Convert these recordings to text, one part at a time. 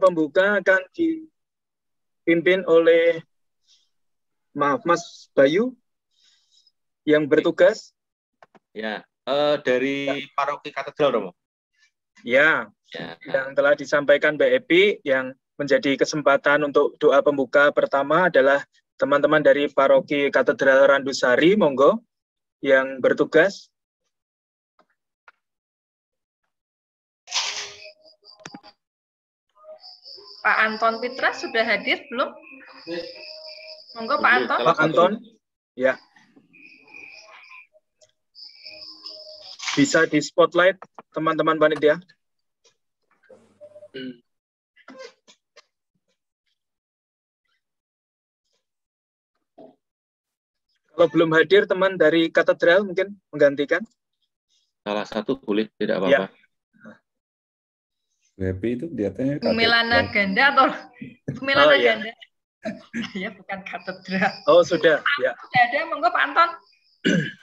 pembuka akan dipimpin oleh maaf Mas Bayu yang bertugas. Ya, uh, dari ya. paroki katedral Romo. Ya, ya, yang telah disampaikan Mbak Epi yang menjadi kesempatan untuk doa pembuka pertama adalah teman-teman dari paroki katedral Randusari, monggo yang bertugas Pak Anton Pitra sudah hadir belum? Monggo Pak iya, Anton. Pak Anton, ya. Bisa di spotlight teman-teman panitia. Hmm. Kalau belum hadir teman dari katedral mungkin menggantikan. Salah satu boleh, tidak ya. apa-apa. Ya. Happy itu kelihatannya Pemilana kan? ganda atau Pemilana oh, iya. ganda. ya bukan katedral. Oh, sudah, ya. Sudah ada, monggo Pak Anton.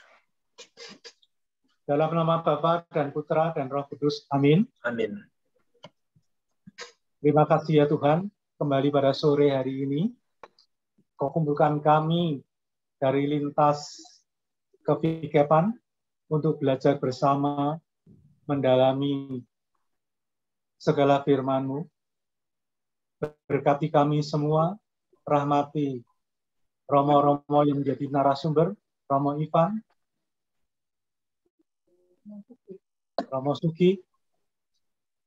Dalam nama Bapa dan Putra dan Roh Kudus. Amin. Amin. Terima kasih ya Tuhan, kembali pada sore hari ini. Kau kumpulkan kami dari lintas kevikepan untuk belajar bersama, mendalami segala firman-Mu. Berkati kami semua, rahmati Romo-Romo yang menjadi narasumber, Romo Ivan, Romo Suki,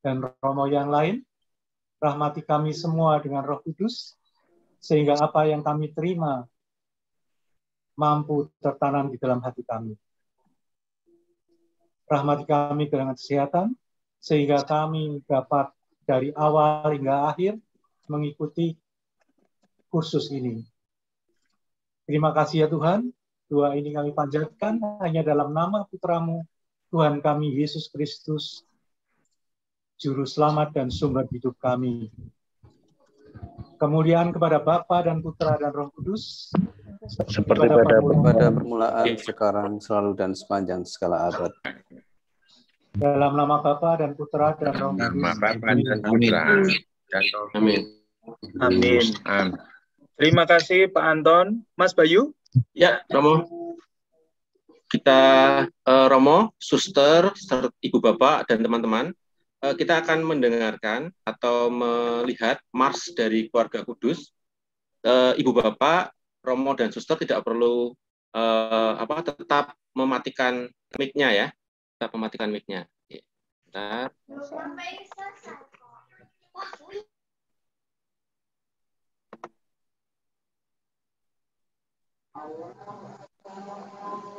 dan Romo yang lain. Rahmati kami semua dengan roh kudus, sehingga apa yang kami terima mampu tertanam di dalam hati kami. Rahmati kami dengan kesehatan, sehingga kami dapat dari awal hingga akhir mengikuti kursus ini. Terima kasih ya Tuhan, doa ini kami panjatkan hanya dalam nama Putramu, Tuhan kami Yesus Kristus, Juru Selamat dan Sumber Hidup kami. kemudian kepada Bapa dan Putra dan Roh Kudus, seperti pada, pada permulaan, permulaan, sekarang, selalu, dan sepanjang segala abad. Dalam nama Bapa dan Putra dan Roh Kudus. dan Roh Amin. Amin. Amin. Terima kasih Pak Anton, Mas Bayu. Ya, Romo. Kita uh, Romo, suster, serta ibu bapak dan teman-teman, uh, kita akan mendengarkan atau melihat mars dari keluarga Kudus. Uh, ibu bapak, Romo dan suster tidak perlu uh, apa tetap mematikan mic-nya ya kita mematikan mic-nya. Bentar. Thank you.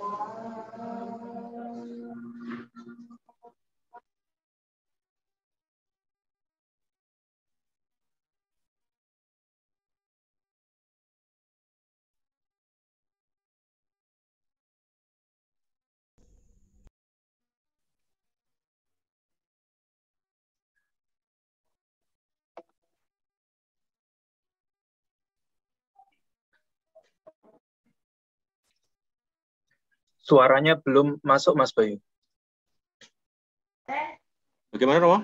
Suaranya belum masuk, Mas Bayu. Bagaimana, Romo?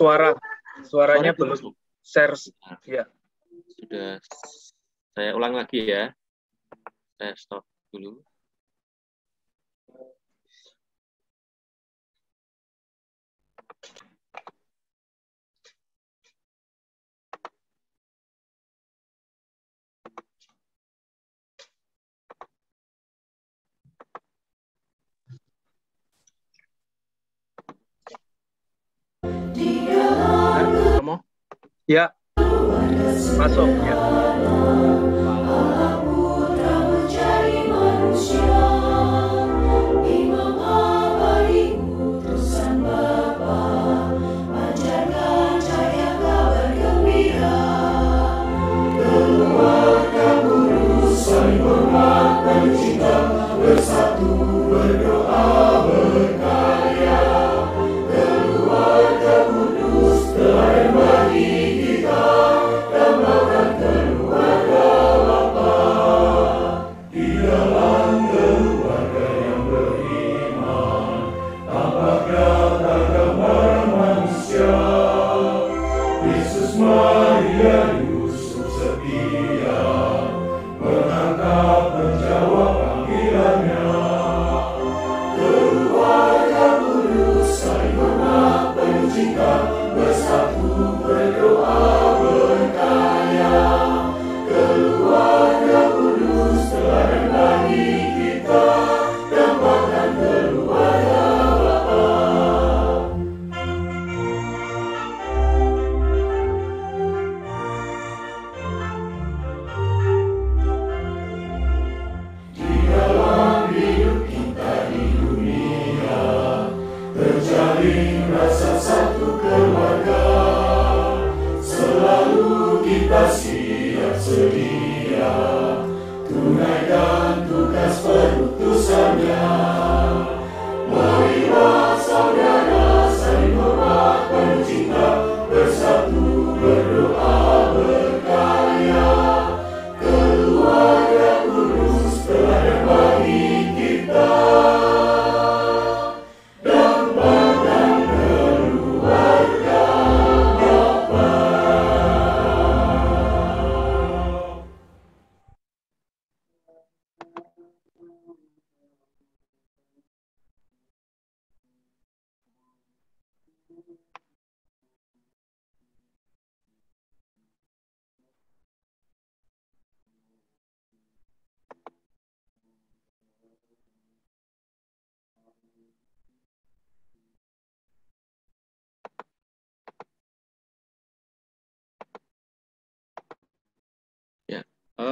Suara, suaranya Suara belum masuk. share. Nah, ya. Sudah. Saya ulang lagi ya. Saya stop dulu. Ya. Masuk ya.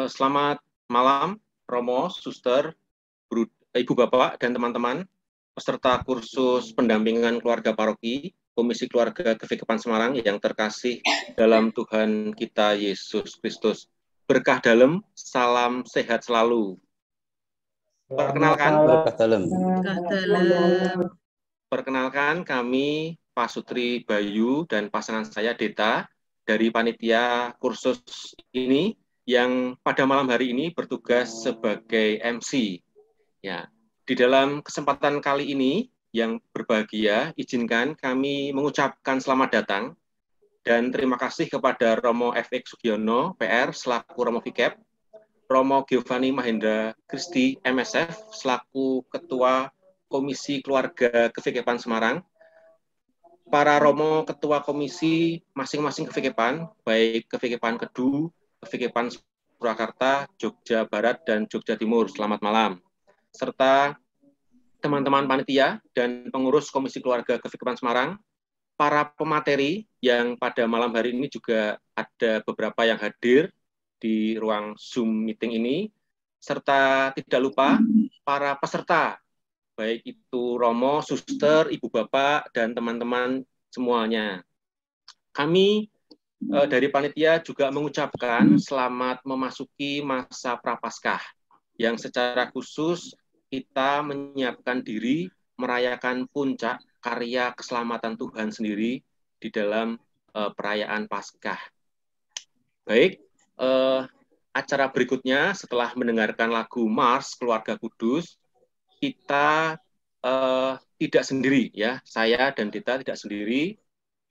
selamat malam Romo, Suster, Ibu Bapak, dan teman-teman peserta kursus pendampingan keluarga paroki Komisi Keluarga Kevikepan Semarang yang terkasih dalam Tuhan kita Yesus Kristus. Berkah dalam, salam sehat selalu. Perkenalkan, berkah dalam. Perkenalkan kami Pak Sutri Bayu dan pasangan saya Deta dari panitia kursus ini yang pada malam hari ini bertugas sebagai MC. Ya, di dalam kesempatan kali ini yang berbahagia, izinkan kami mengucapkan selamat datang dan terima kasih kepada Romo FX Sugiono, PR, selaku Romo Vikep, Romo Giovanni Mahendra Kristi, MSF, selaku Ketua Komisi Keluarga Kevikepan Semarang, para Romo Ketua Komisi masing-masing Kevikepan, baik Kevikepan Kedu, VK PAN Purwakarta, Jogja Barat, dan Jogja Timur. Selamat malam. Serta teman-teman panitia dan pengurus Komisi Keluarga Kefikiran Semarang, para pemateri yang pada malam hari ini juga ada beberapa yang hadir di ruang Zoom meeting ini, serta tidak lupa para peserta, baik itu Romo, Suster, Ibu Bapak, dan teman-teman semuanya. Kami Eh, dari panitia juga mengucapkan hmm. selamat memasuki masa prapaskah yang secara khusus kita menyiapkan diri merayakan puncak karya keselamatan Tuhan sendiri di dalam uh, perayaan Paskah. Baik, uh, acara berikutnya setelah mendengarkan lagu Mars Keluarga Kudus, kita uh, tidak sendiri ya, saya dan Dita tidak sendiri.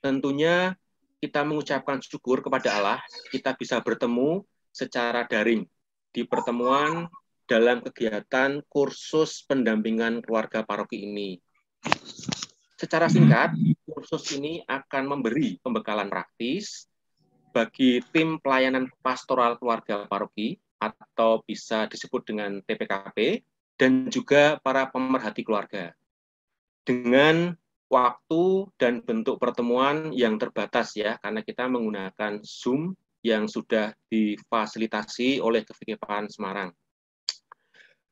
Tentunya kita mengucapkan syukur kepada Allah, kita bisa bertemu secara daring di pertemuan dalam kegiatan kursus pendampingan keluarga paroki ini. Secara singkat, kursus ini akan memberi pembekalan praktis bagi tim pelayanan pastoral keluarga paroki atau bisa disebut dengan TPKP dan juga para pemerhati keluarga dengan waktu dan bentuk pertemuan yang terbatas ya, karena kita menggunakan Zoom yang sudah difasilitasi oleh Kevikipan Semarang.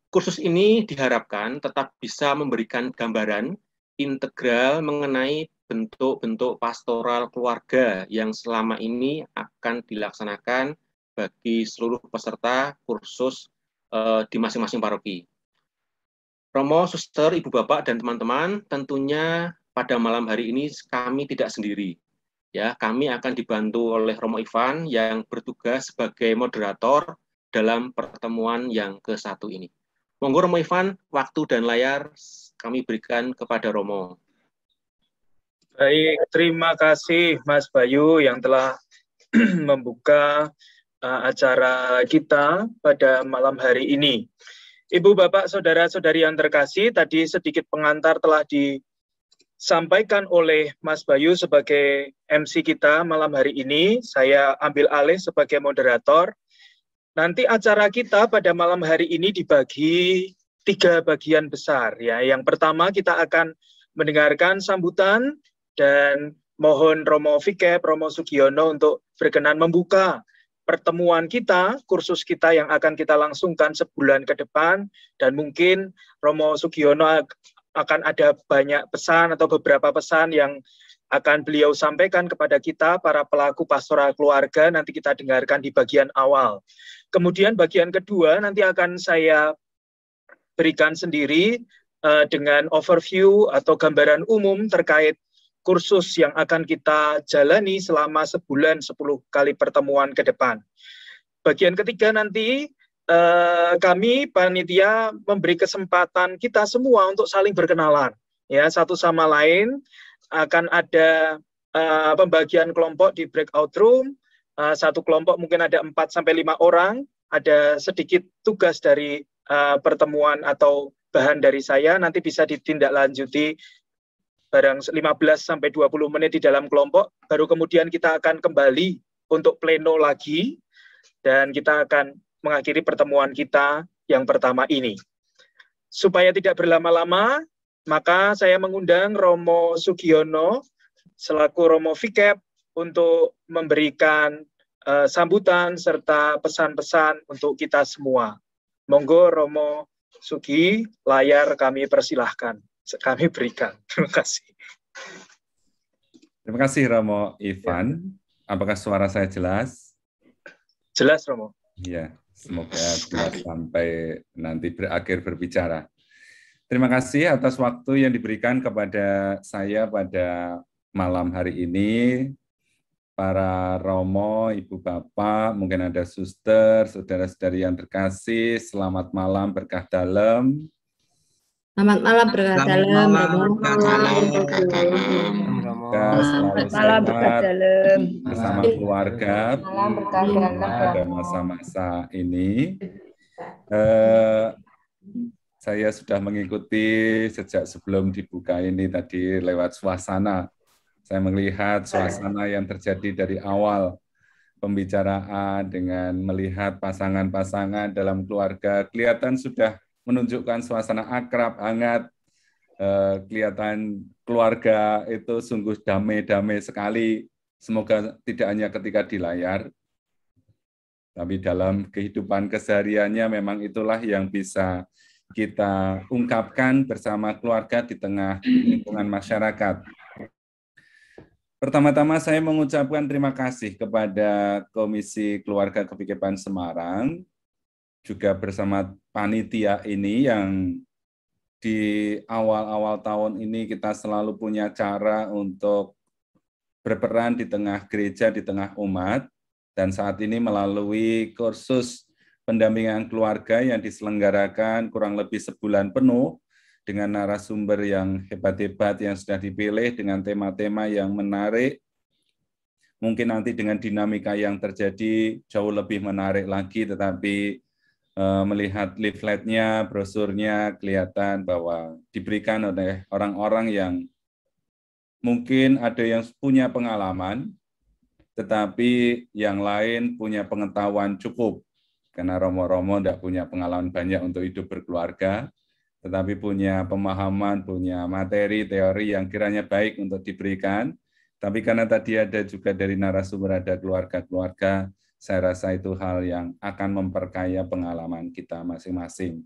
Kursus ini diharapkan tetap bisa memberikan gambaran integral mengenai bentuk-bentuk pastoral keluarga yang selama ini akan dilaksanakan bagi seluruh peserta kursus eh, di masing-masing paroki. Romo, suster, ibu bapak, dan teman-teman, tentunya pada malam hari ini kami tidak sendiri. Ya, kami akan dibantu oleh Romo Ivan yang bertugas sebagai moderator dalam pertemuan yang ke 1 ini. Monggo Romo Ivan, waktu dan layar kami berikan kepada Romo. Baik, terima kasih Mas Bayu yang telah membuka uh, acara kita pada malam hari ini. Ibu, Bapak, Saudara-saudari yang terkasih, tadi sedikit pengantar telah di disampaikan oleh Mas Bayu sebagai MC kita malam hari ini. Saya ambil alih sebagai moderator. Nanti acara kita pada malam hari ini dibagi tiga bagian besar ya. Yang pertama kita akan mendengarkan sambutan dan mohon Romo Vike, Romo Sugiono untuk berkenan membuka pertemuan kita, kursus kita yang akan kita langsungkan sebulan ke depan dan mungkin Romo Sugiono akan ada banyak pesan atau beberapa pesan yang akan beliau sampaikan kepada kita para pelaku pastoral keluarga nanti kita dengarkan di bagian awal. Kemudian bagian kedua nanti akan saya berikan sendiri uh, dengan overview atau gambaran umum terkait kursus yang akan kita jalani selama sebulan 10 kali pertemuan ke depan. Bagian ketiga nanti Eh, kami panitia memberi kesempatan kita semua untuk saling berkenalan ya satu sama lain akan ada uh, pembagian kelompok di breakout room uh, satu kelompok mungkin ada 4 sampai 5 orang ada sedikit tugas dari uh, pertemuan atau bahan dari saya nanti bisa ditindaklanjuti barang 15 sampai 20 menit di dalam kelompok baru kemudian kita akan kembali untuk pleno lagi dan kita akan mengakhiri pertemuan kita yang pertama ini. Supaya tidak berlama-lama, maka saya mengundang Romo Sugiono selaku Romo Vikep untuk memberikan uh, sambutan serta pesan-pesan untuk kita semua. Monggo Romo Sugi, layar kami persilahkan. Kami berikan. Terima kasih. Terima kasih Romo Ivan. Ya. Apakah suara saya jelas? Jelas Romo. Iya. Semoga beliau hmm. sampai nanti berakhir berbicara. Terima kasih atas waktu yang diberikan kepada saya pada malam hari ini. Para Romo, Ibu Bapak, mungkin ada suster, saudara-saudari yang terkasih, selamat malam berkah dalam. Selamat malam berkah dalam. Selamat malam berkah dalam selalu malam sehat bersama keluarga. Malam berkah dalam. masa-masa ini. Eh, saya sudah mengikuti sejak sebelum dibuka ini tadi lewat suasana. Saya melihat suasana yang terjadi dari awal pembicaraan dengan melihat pasangan-pasangan dalam keluarga kelihatan sudah menunjukkan suasana akrab, hangat, Eh, kelihatan keluarga itu sungguh damai-damai sekali. Semoga tidak hanya ketika di layar, tapi dalam kehidupan kesehariannya memang itulah yang bisa kita ungkapkan bersama keluarga di tengah lingkungan masyarakat. Pertama-tama saya mengucapkan terima kasih kepada Komisi Keluarga Kepikiran Semarang, juga bersama panitia ini yang di awal-awal tahun ini kita selalu punya cara untuk berperan di tengah gereja, di tengah umat, dan saat ini melalui kursus pendampingan keluarga yang diselenggarakan kurang lebih sebulan penuh dengan narasumber yang hebat-hebat yang sudah dipilih dengan tema-tema yang menarik. Mungkin nanti dengan dinamika yang terjadi jauh lebih menarik lagi, tetapi Eh, melihat leafletnya, brosurnya kelihatan bahwa diberikan oleh orang-orang yang mungkin ada yang punya pengalaman, tetapi yang lain punya pengetahuan cukup. Karena romo-romo tidak punya pengalaman banyak untuk hidup berkeluarga, tetapi punya pemahaman, punya materi, teori yang kiranya baik untuk diberikan. Tapi karena tadi ada juga dari narasumber ada keluarga-keluarga, saya rasa itu hal yang akan memperkaya pengalaman kita masing-masing.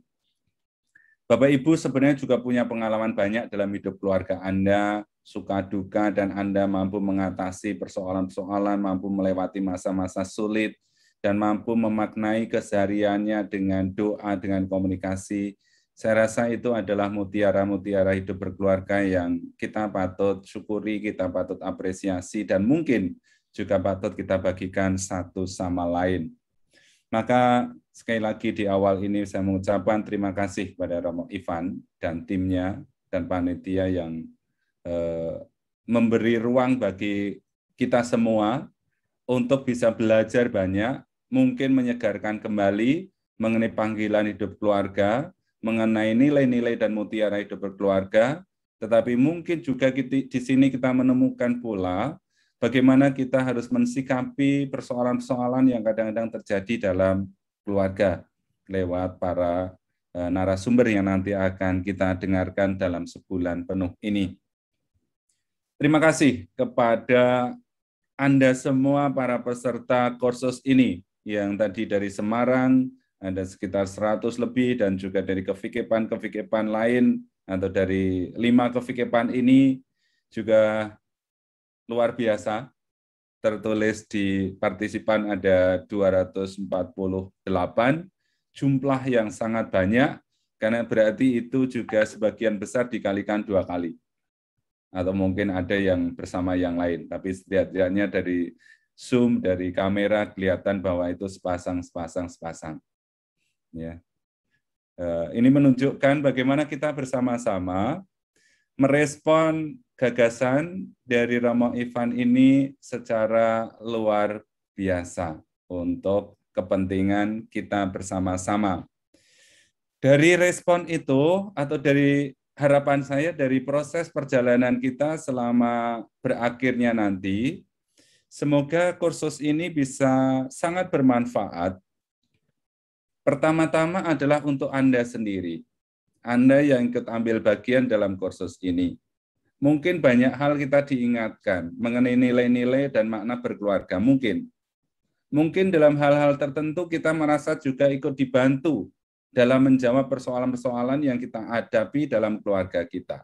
Bapak Ibu sebenarnya juga punya pengalaman banyak dalam hidup keluarga Anda, suka duka, dan Anda mampu mengatasi persoalan-persoalan, mampu melewati masa-masa sulit, dan mampu memaknai kesehariannya dengan doa, dengan komunikasi. Saya rasa itu adalah mutiara-mutiara hidup berkeluarga yang kita patut syukuri, kita patut apresiasi, dan mungkin juga patut kita bagikan satu sama lain. Maka sekali lagi di awal ini saya mengucapkan terima kasih kepada Romo Ivan dan timnya dan panitia yang eh, memberi ruang bagi kita semua untuk bisa belajar banyak, mungkin menyegarkan kembali mengenai panggilan hidup keluarga, mengenai nilai-nilai dan mutiara hidup berkeluarga, tetapi mungkin juga di sini kita menemukan pula bagaimana kita harus mensikapi persoalan-persoalan yang kadang-kadang terjadi dalam keluarga lewat para eh, narasumber yang nanti akan kita dengarkan dalam sebulan penuh ini. Terima kasih kepada Anda semua para peserta kursus ini yang tadi dari Semarang, ada sekitar 100 lebih dan juga dari kefikepan-kefikepan lain atau dari lima kefikepan ini juga luar biasa. Tertulis di partisipan ada 248, jumlah yang sangat banyak, karena berarti itu juga sebagian besar dikalikan dua kali. Atau mungkin ada yang bersama yang lain, tapi setidaknya dari zoom, dari kamera kelihatan bahwa itu sepasang, sepasang, sepasang. Ya. Eh, ini menunjukkan bagaimana kita bersama-sama merespon gagasan dari Romo Ivan ini secara luar biasa untuk kepentingan kita bersama-sama. Dari respon itu atau dari harapan saya dari proses perjalanan kita selama berakhirnya nanti, semoga kursus ini bisa sangat bermanfaat. Pertama-tama adalah untuk Anda sendiri, Anda yang ikut ambil bagian dalam kursus ini mungkin banyak hal kita diingatkan mengenai nilai-nilai dan makna berkeluarga. Mungkin. Mungkin dalam hal-hal tertentu kita merasa juga ikut dibantu dalam menjawab persoalan-persoalan yang kita hadapi dalam keluarga kita.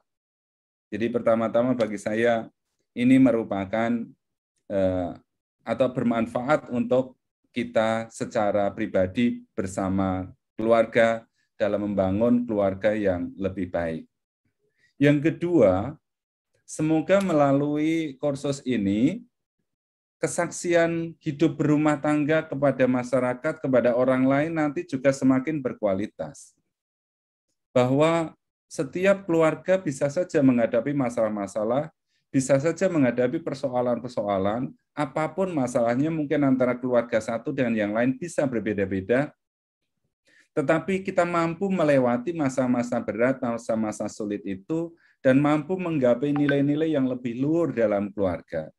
Jadi pertama-tama bagi saya ini merupakan eh, atau bermanfaat untuk kita secara pribadi bersama keluarga dalam membangun keluarga yang lebih baik. Yang kedua, Semoga melalui kursus ini, kesaksian hidup berumah tangga kepada masyarakat, kepada orang lain nanti juga semakin berkualitas. Bahwa setiap keluarga bisa saja menghadapi masalah-masalah, bisa saja menghadapi persoalan-persoalan, apapun masalahnya mungkin antara keluarga satu dan yang lain bisa berbeda-beda, tetapi kita mampu melewati masa-masa berat, masa-masa sulit itu dan mampu menggapai nilai-nilai yang lebih luhur dalam keluarga.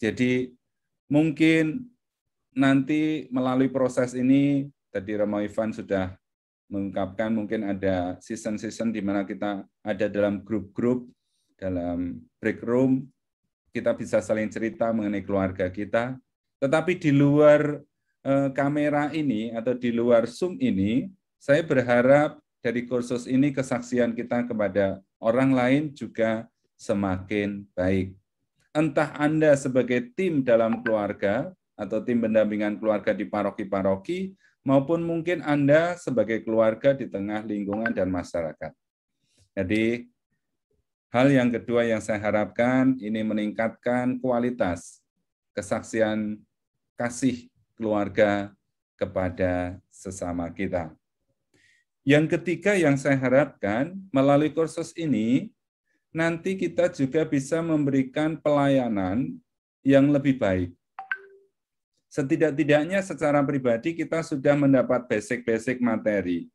Jadi mungkin nanti melalui proses ini tadi Romo Ivan sudah mengungkapkan mungkin ada season-season di mana kita ada dalam grup-grup, dalam break room, kita bisa saling cerita mengenai keluarga kita. Tetapi di luar eh, kamera ini atau di luar Zoom ini, saya berharap dari kursus ini kesaksian kita kepada orang lain juga semakin baik. Entah Anda sebagai tim dalam keluarga atau tim pendampingan keluarga di paroki-paroki, maupun mungkin Anda sebagai keluarga di tengah lingkungan dan masyarakat. Jadi, hal yang kedua yang saya harapkan ini meningkatkan kualitas kesaksian kasih keluarga kepada sesama kita. Yang ketiga yang saya harapkan melalui kursus ini nanti kita juga bisa memberikan pelayanan yang lebih baik. Setidak-tidaknya secara pribadi kita sudah mendapat basic-basic materi,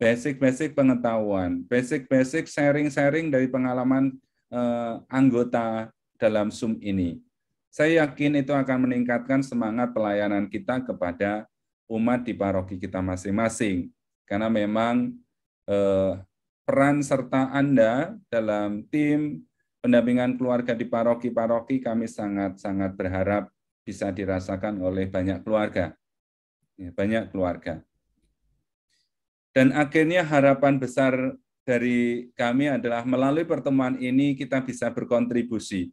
basic-basic pengetahuan, basic-basic sharing-sharing dari pengalaman eh, anggota dalam Zoom ini. Saya yakin itu akan meningkatkan semangat pelayanan kita kepada umat di paroki kita masing-masing karena memang eh, peran serta Anda dalam tim pendampingan keluarga di paroki-paroki kami sangat-sangat berharap bisa dirasakan oleh banyak keluarga. Ya, banyak keluarga. Dan akhirnya harapan besar dari kami adalah melalui pertemuan ini kita bisa berkontribusi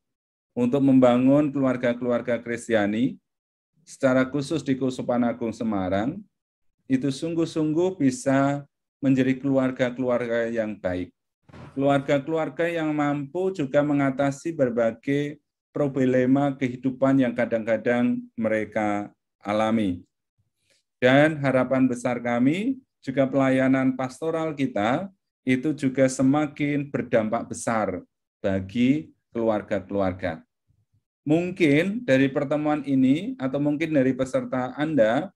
untuk membangun keluarga-keluarga Kristiani secara khusus di Kusupan Agung Semarang itu sungguh-sungguh bisa menjadi keluarga-keluarga yang baik. Keluarga-keluarga yang mampu juga mengatasi berbagai problema kehidupan yang kadang-kadang mereka alami. Dan harapan besar kami juga pelayanan pastoral kita itu juga semakin berdampak besar bagi keluarga-keluarga. Mungkin dari pertemuan ini atau mungkin dari peserta Anda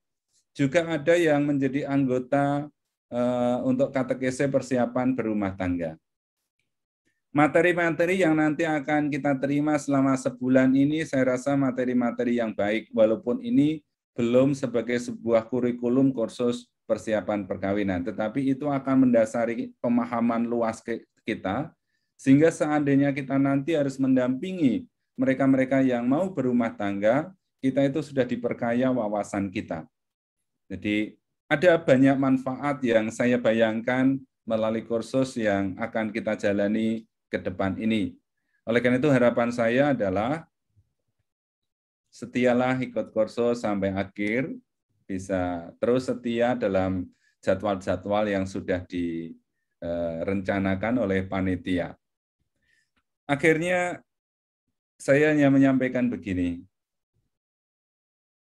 juga ada yang menjadi anggota eh, untuk katekese persiapan berumah tangga. Materi-materi yang nanti akan kita terima selama sebulan ini, saya rasa materi-materi yang baik, walaupun ini belum sebagai sebuah kurikulum kursus persiapan perkawinan, tetapi itu akan mendasari pemahaman luas kita, sehingga seandainya kita nanti harus mendampingi mereka-mereka yang mau berumah tangga, kita itu sudah diperkaya wawasan kita. Jadi ada banyak manfaat yang saya bayangkan melalui kursus yang akan kita jalani ke depan ini. Oleh karena itu harapan saya adalah setialah ikut kursus sampai akhir, bisa terus setia dalam jadwal-jadwal yang sudah direncanakan eh, oleh panitia. Akhirnya saya hanya menyampaikan begini.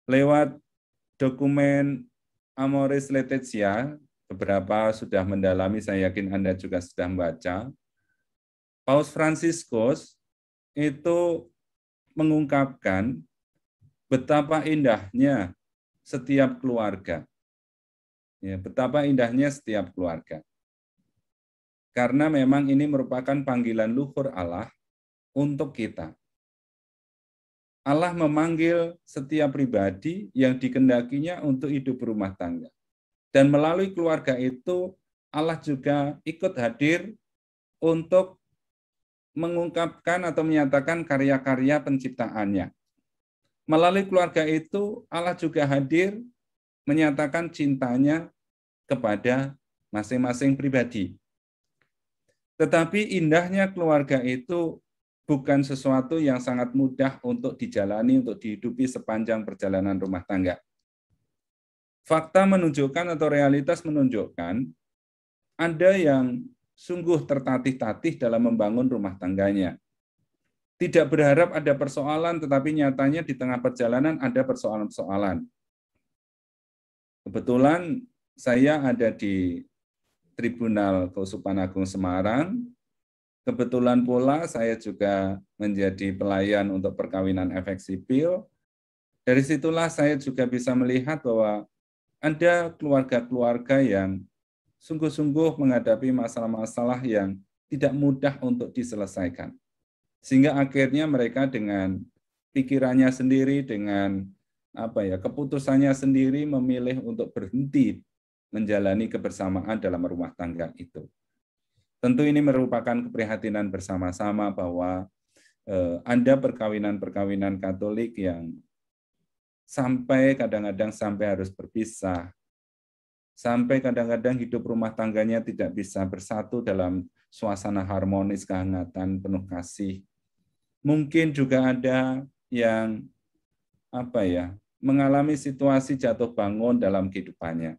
Lewat dokumen Amoris Laetitia, beberapa sudah mendalami, saya yakin Anda juga sudah membaca. Paus Franciscus itu mengungkapkan betapa indahnya setiap keluarga. Ya, betapa indahnya setiap keluarga. Karena memang ini merupakan panggilan luhur Allah untuk kita. Allah memanggil setiap pribadi yang dikendakinya untuk hidup berumah tangga. Dan melalui keluarga itu, Allah juga ikut hadir untuk mengungkapkan atau menyatakan karya-karya penciptaannya. Melalui keluarga itu, Allah juga hadir menyatakan cintanya kepada masing-masing pribadi. Tetapi indahnya keluarga itu bukan sesuatu yang sangat mudah untuk dijalani, untuk dihidupi sepanjang perjalanan rumah tangga. Fakta menunjukkan atau realitas menunjukkan ada yang sungguh tertatih-tatih dalam membangun rumah tangganya. Tidak berharap ada persoalan, tetapi nyatanya di tengah perjalanan ada persoalan-persoalan. Kebetulan saya ada di Tribunal Keusupan Agung Semarang, Kebetulan pula saya juga menjadi pelayan untuk perkawinan efek sipil. Dari situlah saya juga bisa melihat bahwa ada keluarga-keluarga yang sungguh-sungguh menghadapi masalah-masalah yang tidak mudah untuk diselesaikan. Sehingga akhirnya mereka dengan pikirannya sendiri, dengan apa ya keputusannya sendiri memilih untuk berhenti menjalani kebersamaan dalam rumah tangga itu. Tentu ini merupakan keprihatinan bersama-sama bahwa eh, ada perkawinan-perkawinan Katolik yang sampai kadang-kadang sampai harus berpisah, sampai kadang-kadang hidup rumah tangganya tidak bisa bersatu dalam suasana harmonis kehangatan penuh kasih. Mungkin juga ada yang apa ya mengalami situasi jatuh bangun dalam kehidupannya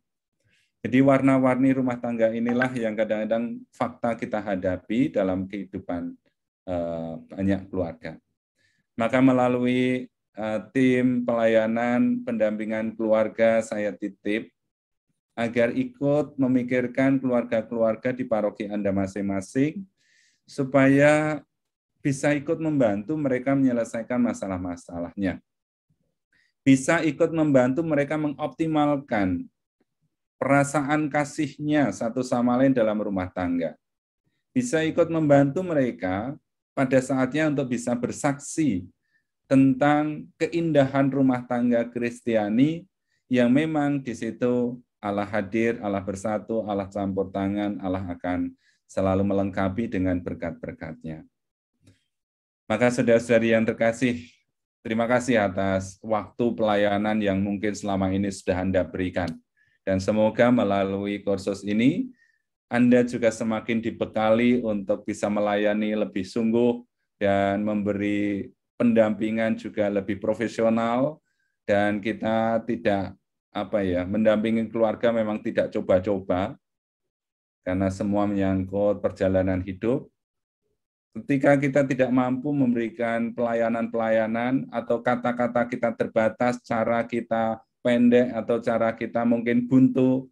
jadi warna-warni rumah tangga inilah yang kadang-kadang fakta kita hadapi dalam kehidupan eh, banyak keluarga. Maka melalui eh, tim pelayanan pendampingan keluarga saya titip agar ikut memikirkan keluarga-keluarga di paroki Anda masing-masing supaya bisa ikut membantu mereka menyelesaikan masalah-masalahnya. Bisa ikut membantu mereka mengoptimalkan perasaan kasihnya satu sama lain dalam rumah tangga. Bisa ikut membantu mereka pada saatnya untuk bisa bersaksi tentang keindahan rumah tangga Kristiani yang memang di situ Allah hadir, Allah bersatu, Allah campur tangan, Allah akan selalu melengkapi dengan berkat-berkatnya. Maka saudara-saudari yang terkasih, terima kasih atas waktu pelayanan yang mungkin selama ini sudah Anda berikan dan semoga melalui kursus ini, Anda juga semakin dibekali untuk bisa melayani lebih sungguh dan memberi pendampingan juga lebih profesional dan kita tidak apa ya mendampingi keluarga memang tidak coba-coba karena semua menyangkut perjalanan hidup ketika kita tidak mampu memberikan pelayanan-pelayanan atau kata-kata kita terbatas, cara kita pendek atau cara kita mungkin buntu,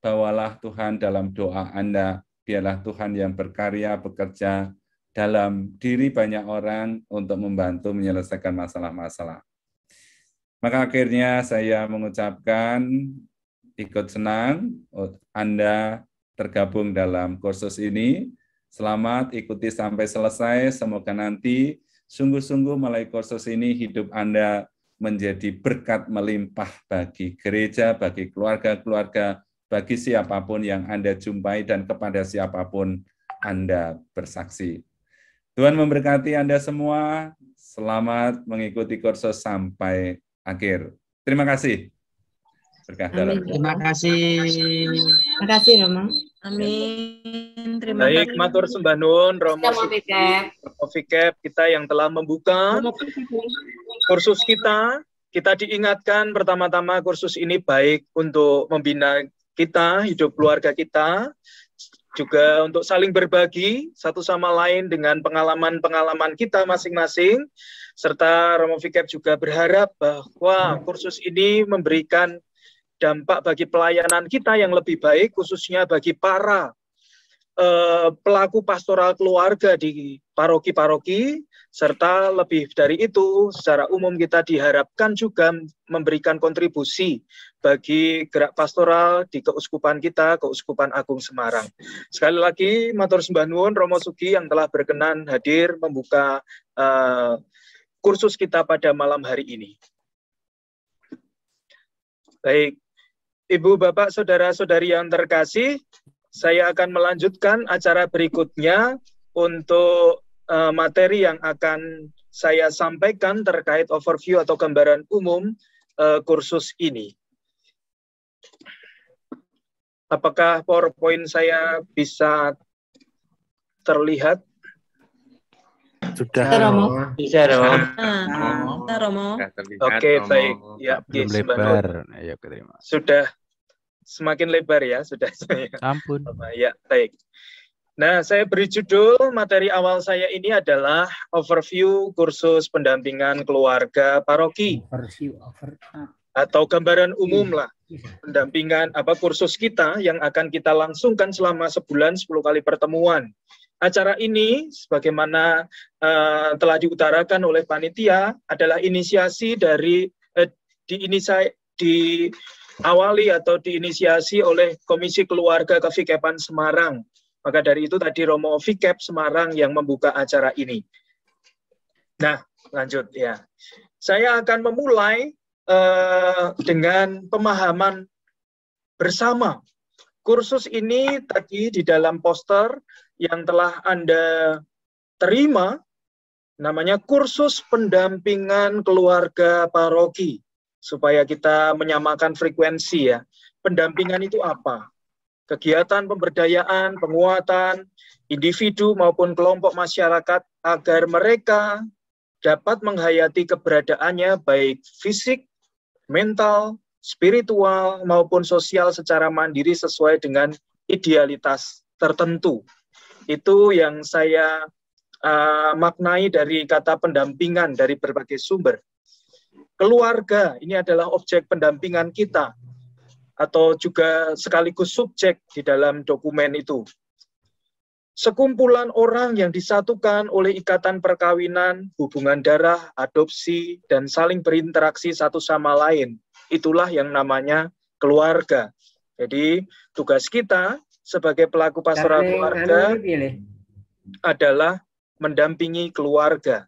bawalah Tuhan dalam doa Anda. Biarlah Tuhan yang berkarya, bekerja dalam diri banyak orang untuk membantu menyelesaikan masalah-masalah. Maka akhirnya saya mengucapkan ikut senang Anda tergabung dalam kursus ini. Selamat ikuti sampai selesai. Semoga nanti sungguh-sungguh melalui kursus ini hidup Anda menjadi berkat melimpah bagi gereja, bagi keluarga-keluarga, bagi siapapun yang Anda jumpai dan kepada siapapun Anda bersaksi. Tuhan memberkati Anda semua. Selamat mengikuti kursus sampai akhir. Terima kasih. Berkah dalam. Terima kasih. Terima kasih, Romo. Amin. Terima kasih. Baik, kasih. matur sembah nun, Romo Fikep, kita yang telah membuka kursus kita, kita diingatkan pertama-tama kursus ini baik untuk membina kita, hidup keluarga kita, juga untuk saling berbagi satu sama lain dengan pengalaman-pengalaman kita masing-masing serta Romo Fikep juga berharap bahwa kursus ini memberikan dampak bagi pelayanan kita yang lebih baik khususnya bagi para eh, pelaku pastoral keluarga di paroki-paroki serta lebih dari itu, secara umum kita diharapkan juga memberikan kontribusi bagi gerak pastoral di keuskupan kita, Keuskupan Agung Semarang. Sekali lagi, Matur Sembah Romo Sugi yang telah berkenan hadir membuka uh, kursus kita pada malam hari ini. Baik, Ibu, Bapak, Saudara-saudari yang terkasih, saya akan melanjutkan acara berikutnya untuk Eh, materi yang akan saya sampaikan terkait overview atau gambaran umum uh, kursus ini. Apakah PowerPoint saya bisa terlihat? Sudah. Romo. Bisa Romo. Bisa ah. ah, Romo. Oke baik. Ya, Belum lebar. Ayo terima. Sudah semakin lebar ya sudah saya. Ampun. Ya baik. Nah, saya beri judul materi awal saya ini adalah overview kursus pendampingan keluarga paroki. Overview over ah. atau gambaran iya, umum lah iya. pendampingan apa kursus kita yang akan kita langsungkan selama sebulan 10 kali pertemuan. Acara ini sebagaimana uh, telah diutarakan oleh panitia adalah inisiasi dari eh, diinisiasi diawali atau diinisiasi oleh Komisi Keluarga Kevikepan Semarang maka dari itu tadi Romo Vicap Semarang yang membuka acara ini. Nah, lanjut ya. Saya akan memulai eh, dengan pemahaman bersama. Kursus ini tadi di dalam poster yang telah Anda terima namanya kursus pendampingan keluarga paroki supaya kita menyamakan frekuensi ya. Pendampingan itu apa? kegiatan pemberdayaan, penguatan individu maupun kelompok masyarakat agar mereka dapat menghayati keberadaannya baik fisik, mental, spiritual maupun sosial secara mandiri sesuai dengan idealitas tertentu. Itu yang saya uh, maknai dari kata pendampingan dari berbagai sumber. Keluarga ini adalah objek pendampingan kita atau juga sekaligus subjek di dalam dokumen itu. Sekumpulan orang yang disatukan oleh ikatan perkawinan, hubungan darah, adopsi, dan saling berinteraksi satu sama lain. Itulah yang namanya keluarga. Jadi tugas kita sebagai pelaku pastoral keluarga adalah mendampingi keluarga.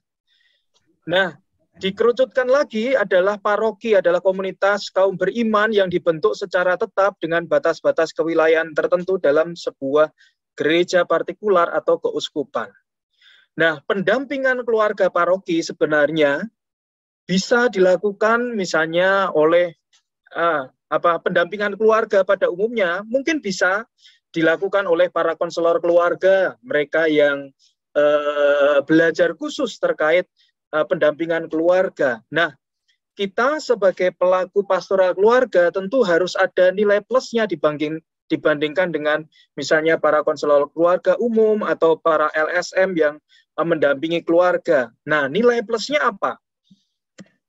Nah, Dikerucutkan lagi adalah paroki, adalah komunitas kaum beriman yang dibentuk secara tetap dengan batas-batas kewilayahan tertentu dalam sebuah gereja partikular atau keuskupan. Nah, pendampingan keluarga paroki sebenarnya bisa dilakukan misalnya oleh ah, apa pendampingan keluarga pada umumnya mungkin bisa dilakukan oleh para konselor keluarga, mereka yang eh, belajar khusus terkait Eh, pendampingan keluarga. Nah, kita sebagai pelaku pastoral keluarga tentu harus ada nilai plusnya dibanding dibandingkan dengan misalnya para konselor keluarga umum atau para LSM yang eh, mendampingi keluarga. Nah, nilai plusnya apa?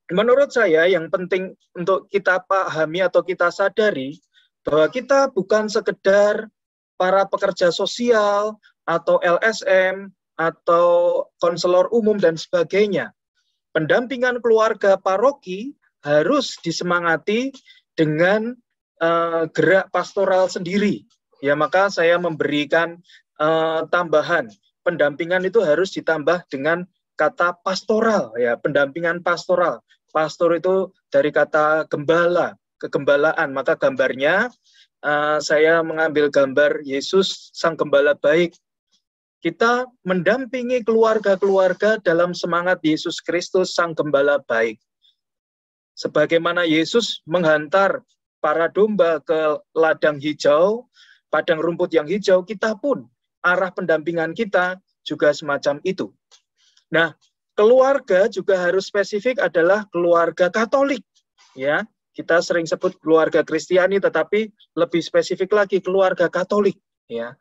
Menurut saya yang penting untuk kita pahami atau kita sadari bahwa kita bukan sekedar para pekerja sosial atau LSM atau konselor umum dan sebagainya. Pendampingan keluarga paroki harus disemangati dengan uh, gerak pastoral sendiri. Ya, maka saya memberikan uh, tambahan. Pendampingan itu harus ditambah dengan kata pastoral ya, pendampingan pastoral. Pastor itu dari kata gembala, kegembalaan. Maka gambarnya uh, saya mengambil gambar Yesus sang gembala baik kita mendampingi keluarga-keluarga dalam semangat Yesus Kristus Sang Gembala Baik. Sebagaimana Yesus menghantar para domba ke ladang hijau, padang rumput yang hijau, kita pun arah pendampingan kita juga semacam itu. Nah, keluarga juga harus spesifik adalah keluarga Katolik, ya. Kita sering sebut keluarga Kristiani tetapi lebih spesifik lagi keluarga Katolik, ya.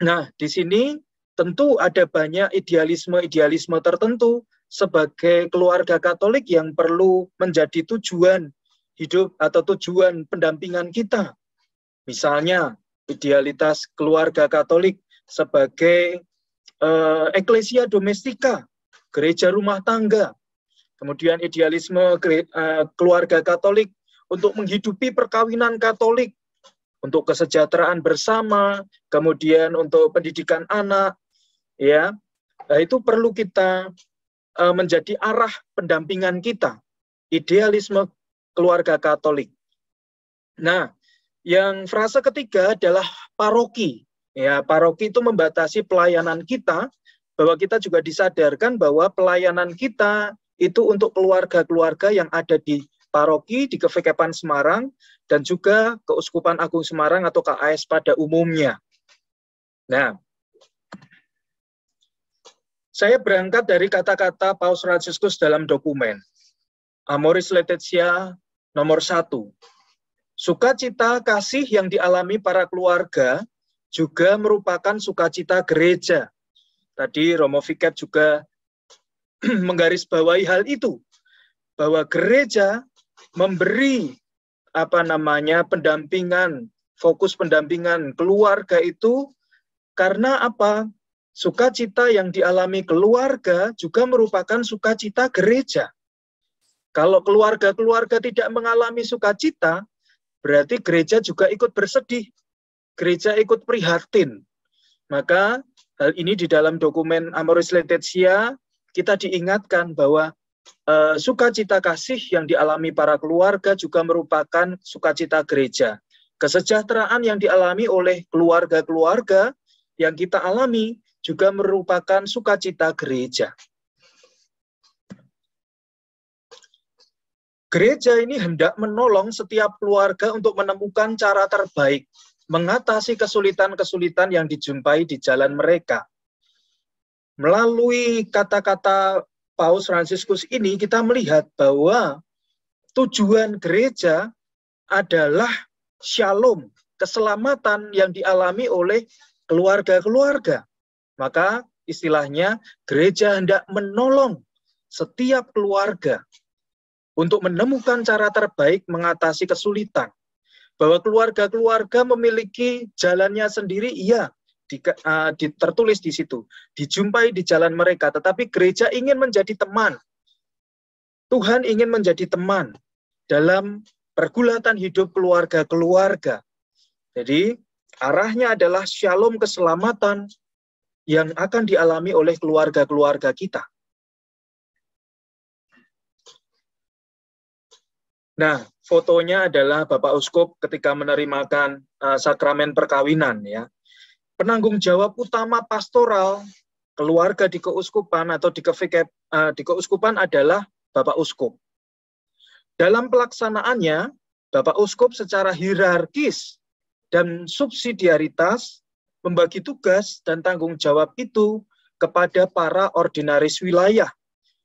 Nah, di sini tentu ada banyak idealisme-idealisme tertentu sebagai keluarga Katolik yang perlu menjadi tujuan hidup atau tujuan pendampingan kita. Misalnya, idealitas keluarga Katolik sebagai uh, eklesia domestika, gereja rumah tangga. Kemudian idealisme eh, keluarga Katolik untuk menghidupi perkawinan Katolik untuk kesejahteraan bersama, kemudian untuk pendidikan anak, ya nah, itu perlu kita e, menjadi arah pendampingan kita, idealisme keluarga Katolik. Nah, yang frasa ketiga adalah paroki. Ya, paroki itu membatasi pelayanan kita bahwa kita juga disadarkan bahwa pelayanan kita itu untuk keluarga-keluarga yang ada di paroki di Kevekepan Semarang dan juga Keuskupan Agung Semarang atau KAS pada umumnya. Nah, saya berangkat dari kata-kata Paus Franciscus dalam dokumen. Amoris Laetitia nomor satu. Sukacita kasih yang dialami para keluarga juga merupakan sukacita gereja. Tadi Romo Fiket juga menggarisbawahi hal itu. Bahwa gereja memberi apa namanya pendampingan, fokus pendampingan keluarga itu karena apa? Sukacita yang dialami keluarga juga merupakan sukacita gereja. Kalau keluarga-keluarga tidak mengalami sukacita, berarti gereja juga ikut bersedih. Gereja ikut prihatin. Maka hal ini di dalam dokumen Amoris Laetitia kita diingatkan bahwa uh, sukacita kasih yang dialami para keluarga juga merupakan sukacita gereja. Kesejahteraan yang dialami oleh keluarga-keluarga yang kita alami juga merupakan sukacita gereja. Gereja ini hendak menolong setiap keluarga untuk menemukan cara terbaik mengatasi kesulitan-kesulitan yang dijumpai di jalan mereka. Melalui kata-kata Paus Fransiskus ini kita melihat bahwa tujuan gereja adalah shalom, keselamatan yang dialami oleh keluarga-keluarga. Maka istilahnya gereja hendak menolong setiap keluarga untuk menemukan cara terbaik mengatasi kesulitan. Bahwa keluarga-keluarga memiliki jalannya sendiri, iya di, uh, di, tertulis di situ. Dijumpai di jalan mereka, tetapi gereja ingin menjadi teman. Tuhan ingin menjadi teman dalam pergulatan hidup keluarga-keluarga. Jadi arahnya adalah shalom keselamatan yang akan dialami oleh keluarga-keluarga kita. Nah, fotonya adalah Bapak Uskup ketika menerimakan uh, sakramen perkawinan ya penanggung jawab utama pastoral keluarga di keuskupan atau di, uh, di keuskupan adalah Bapak Uskup. Dalam pelaksanaannya, Bapak Uskup secara hierarkis dan subsidiaritas membagi tugas dan tanggung jawab itu kepada para ordinaris wilayah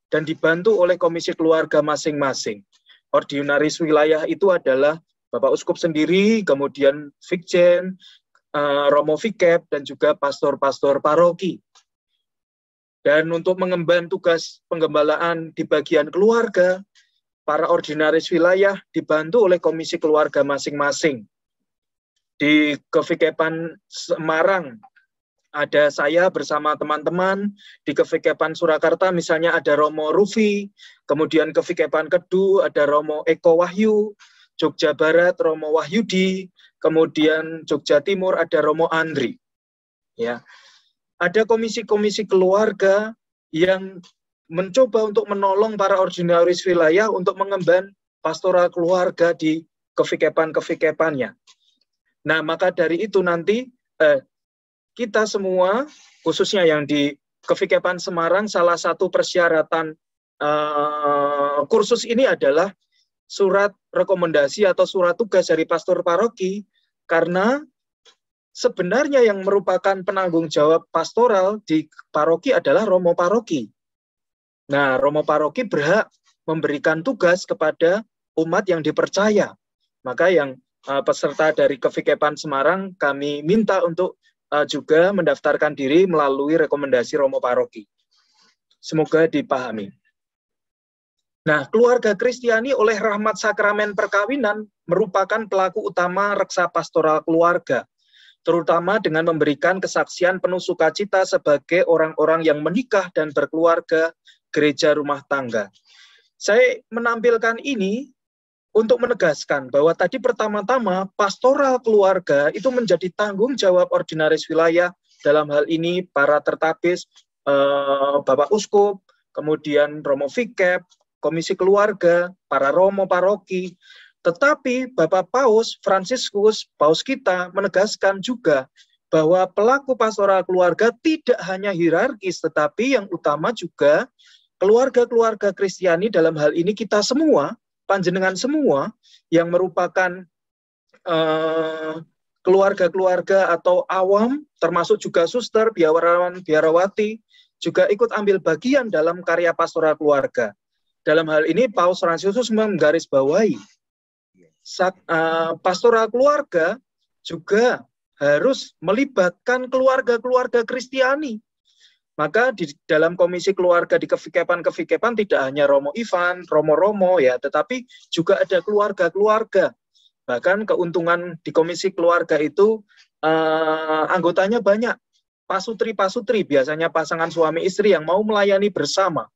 dan dibantu oleh komisi keluarga masing-masing. Ordinaris wilayah itu adalah Bapak Uskup sendiri, kemudian Vikjen, uh, Romo Fikep dan juga pastor-pastor paroki. Dan untuk mengemban tugas penggembalaan di bagian keluarga, para ordinaris wilayah dibantu oleh komisi keluarga masing-masing. Di Kevikepan Semarang, ada saya bersama teman-teman, di Kevikepan Surakarta misalnya ada Romo Rufi, kemudian Kevikepan Kedu ada Romo Eko Wahyu, Jogja Barat Romo Wahyudi, kemudian Jogja Timur ada Romo Andri. Ya. Ada komisi-komisi keluarga yang mencoba untuk menolong para ordinaris wilayah untuk mengemban pastoral keluarga di kefikepan-kefikepannya. Nah, maka dari itu nanti eh, kita semua, khususnya yang di Kefikepan Semarang, salah satu persyaratan eh, kursus ini adalah surat rekomendasi atau surat tugas dari pastor paroki karena sebenarnya yang merupakan penanggung jawab pastoral di paroki adalah romo paroki. Nah, romo paroki berhak memberikan tugas kepada umat yang dipercaya. Maka yang uh, peserta dari Kevikepan Semarang kami minta untuk uh, juga mendaftarkan diri melalui rekomendasi romo paroki. Semoga dipahami. Nah, keluarga Kristiani oleh rahmat sakramen perkawinan merupakan pelaku utama reksa pastoral keluarga, terutama dengan memberikan kesaksian penuh sukacita sebagai orang-orang yang menikah dan berkeluarga gereja rumah tangga. Saya menampilkan ini untuk menegaskan bahwa tadi pertama-tama pastoral keluarga itu menjadi tanggung jawab ordinaris wilayah dalam hal ini para tertapis eh, Bapak Uskup, kemudian Romo Fikep, komisi keluarga, para romo paroki. Tetapi Bapak Paus Fransiskus, Paus kita menegaskan juga bahwa pelaku pastoral keluarga tidak hanya hierarkis tetapi yang utama juga keluarga-keluarga Kristiani dalam hal ini kita semua, panjenengan semua yang merupakan eh, keluarga-keluarga atau awam, termasuk juga suster, biarawan, biarawati, juga ikut ambil bagian dalam karya pastoral keluarga. Dalam hal ini Paus Francisus menggarisbawahi saat uh, eh, pastoral keluarga juga harus melibatkan keluarga-keluarga Kristiani. Maka di dalam komisi keluarga di kevikepan-kevikepan tidak hanya Romo Ivan, Romo-Romo ya, tetapi juga ada keluarga-keluarga. Bahkan keuntungan di komisi keluarga itu uh, anggotanya banyak. Pasutri-pasutri biasanya pasangan suami istri yang mau melayani bersama.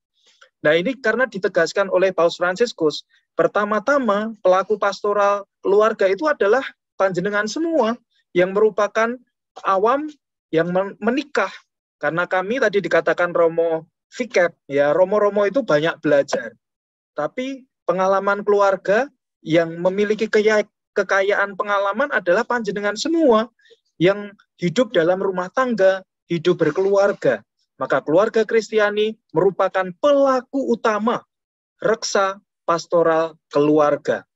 Nah ini karena ditegaskan oleh Paus Fransiskus, pertama-tama pelaku pastoral keluarga itu adalah panjenengan semua yang merupakan awam yang menikah. Karena kami tadi dikatakan Romo Fikep, ya Romo-Romo itu banyak belajar. Tapi pengalaman keluarga yang memiliki kekayaan pengalaman adalah panjenengan semua yang hidup dalam rumah tangga, hidup berkeluarga. Maka keluarga Kristiani merupakan pelaku utama reksa pastoral keluarga.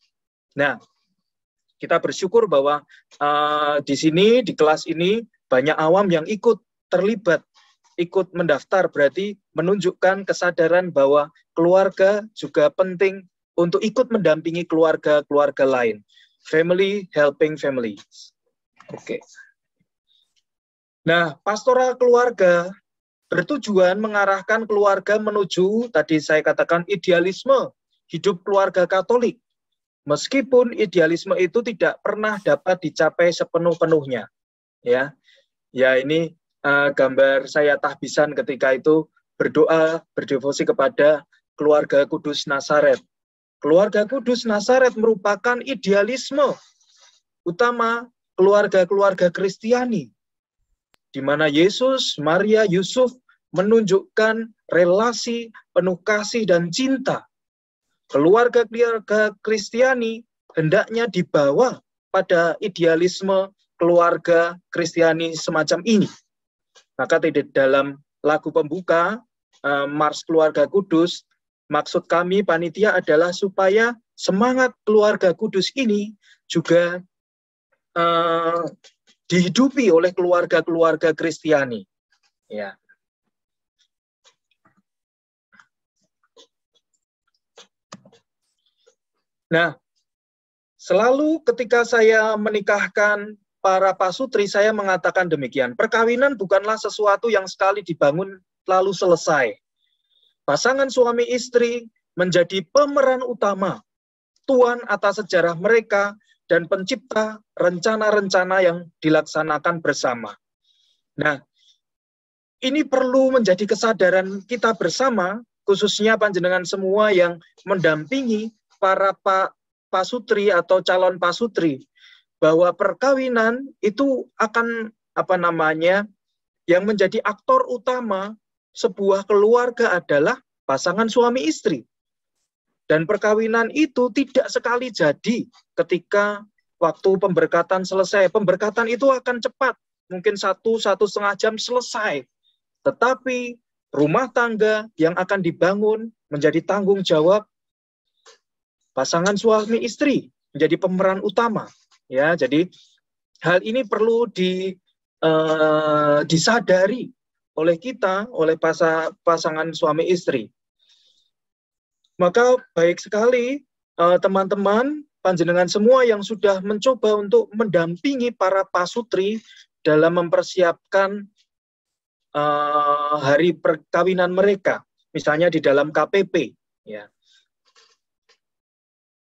Nah, kita bersyukur bahwa uh, di sini di kelas ini banyak awam yang ikut terlibat, ikut mendaftar berarti menunjukkan kesadaran bahwa keluarga juga penting untuk ikut mendampingi keluarga-keluarga lain. Family helping families. Oke. Okay. Nah, pastoral keluarga bertujuan mengarahkan keluarga menuju tadi saya katakan idealisme hidup keluarga Katolik. Meskipun idealisme itu tidak pernah dapat dicapai sepenuh-penuhnya. Ya. Ya ini uh, gambar saya tahbisan ketika itu berdoa, berdevosi kepada keluarga Kudus Nasaret. Keluarga Kudus Nasaret merupakan idealisme utama keluarga-keluarga Kristiani di mana Yesus, Maria, Yusuf menunjukkan relasi penuh kasih dan cinta. Keluarga keluarga Kristiani hendaknya dibawa pada idealisme keluarga Kristiani semacam ini. Maka tidak dalam lagu pembuka eh, Mars Keluarga Kudus, maksud kami panitia adalah supaya semangat keluarga kudus ini juga uh, dihidupi oleh keluarga-keluarga Kristiani. Ya. Nah, selalu ketika saya menikahkan para pasutri, saya mengatakan demikian. Perkawinan bukanlah sesuatu yang sekali dibangun lalu selesai. Pasangan suami istri menjadi pemeran utama, tuan atas sejarah mereka, dan pencipta rencana-rencana yang dilaksanakan bersama. Nah, ini perlu menjadi kesadaran kita bersama, khususnya panjenengan semua yang mendampingi para pak pasutri atau calon pasutri bahwa perkawinan itu akan apa namanya yang menjadi aktor utama sebuah keluarga adalah pasangan suami istri. Dan perkawinan itu tidak sekali jadi ketika waktu pemberkatan selesai. Pemberkatan itu akan cepat, mungkin satu, satu setengah jam selesai. Tetapi rumah tangga yang akan dibangun menjadi tanggung jawab pasangan suami istri menjadi pemeran utama ya jadi hal ini perlu di eh, disadari oleh kita oleh pasangan suami istri maka baik sekali eh, teman-teman panjenengan semua yang sudah mencoba untuk mendampingi para pasutri dalam mempersiapkan eh, hari perkawinan mereka misalnya di dalam KPP ya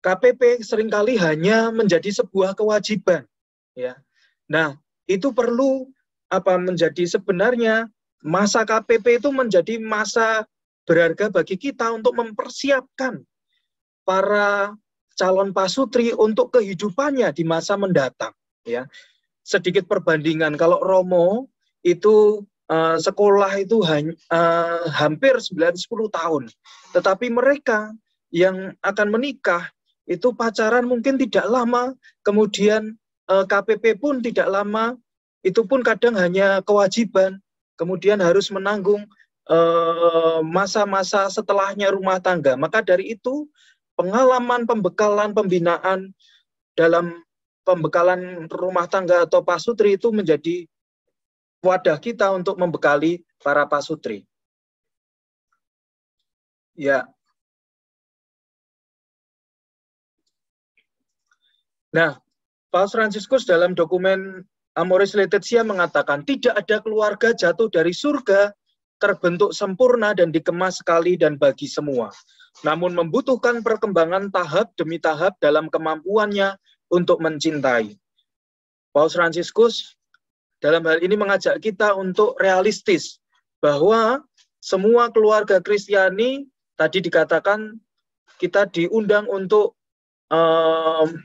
KPP seringkali hanya menjadi sebuah kewajiban, ya. Nah, itu perlu apa menjadi sebenarnya masa KPP itu menjadi masa berharga bagi kita untuk mempersiapkan para calon pasutri untuk kehidupannya di masa mendatang, ya. Sedikit perbandingan kalau Romo itu Uh, sekolah itu uh, hampir 9-10 tahun. Tetapi mereka yang akan menikah itu pacaran mungkin tidak lama, kemudian eh, KPP pun tidak lama, itu pun kadang hanya kewajiban, kemudian harus menanggung eh, masa-masa setelahnya rumah tangga. Maka dari itu pengalaman pembekalan pembinaan dalam pembekalan rumah tangga atau pasutri itu menjadi wadah kita untuk membekali para pasutri. Ya, Nah, Paus Fransiskus dalam dokumen Amoris Laetitia mengatakan tidak ada keluarga jatuh dari surga terbentuk sempurna dan dikemas sekali dan bagi semua. Namun membutuhkan perkembangan tahap demi tahap dalam kemampuannya untuk mencintai. Paus Fransiskus dalam hal ini mengajak kita untuk realistis bahwa semua keluarga Kristiani tadi dikatakan kita diundang untuk um,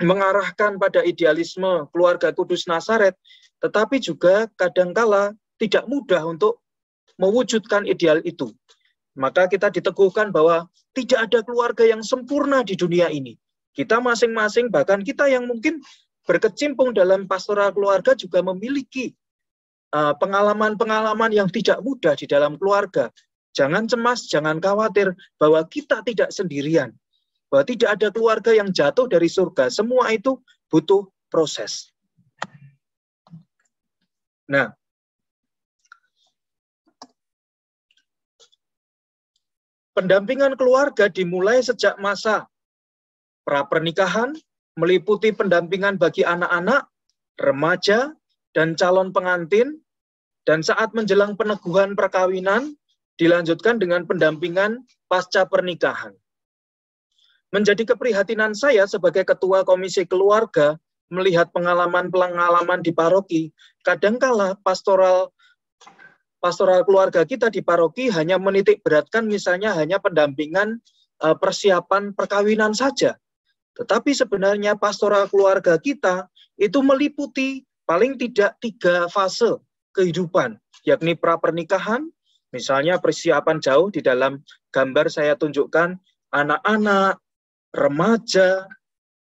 mengarahkan pada idealisme keluarga Kudus Nasaret, tetapi juga kadangkala tidak mudah untuk mewujudkan ideal itu. Maka kita diteguhkan bahwa tidak ada keluarga yang sempurna di dunia ini. Kita masing-masing, bahkan kita yang mungkin berkecimpung dalam pastoral keluarga juga memiliki eh, pengalaman-pengalaman yang tidak mudah di dalam keluarga. Jangan cemas, jangan khawatir bahwa kita tidak sendirian bahwa tidak ada keluarga yang jatuh dari surga. Semua itu butuh proses. Nah, pendampingan keluarga dimulai sejak masa pra-pernikahan, meliputi pendampingan bagi anak-anak, remaja, dan calon pengantin, dan saat menjelang peneguhan perkawinan, dilanjutkan dengan pendampingan pasca pernikahan. Menjadi keprihatinan saya sebagai ketua komisi keluarga melihat pengalaman-pengalaman di paroki, kadangkala pastoral pastoral keluarga kita di paroki hanya menitik beratkan misalnya hanya pendampingan e, persiapan perkawinan saja. Tetapi sebenarnya pastoral keluarga kita itu meliputi paling tidak tiga fase kehidupan, yakni pra-pernikahan, misalnya persiapan jauh di dalam gambar saya tunjukkan anak-anak, remaja,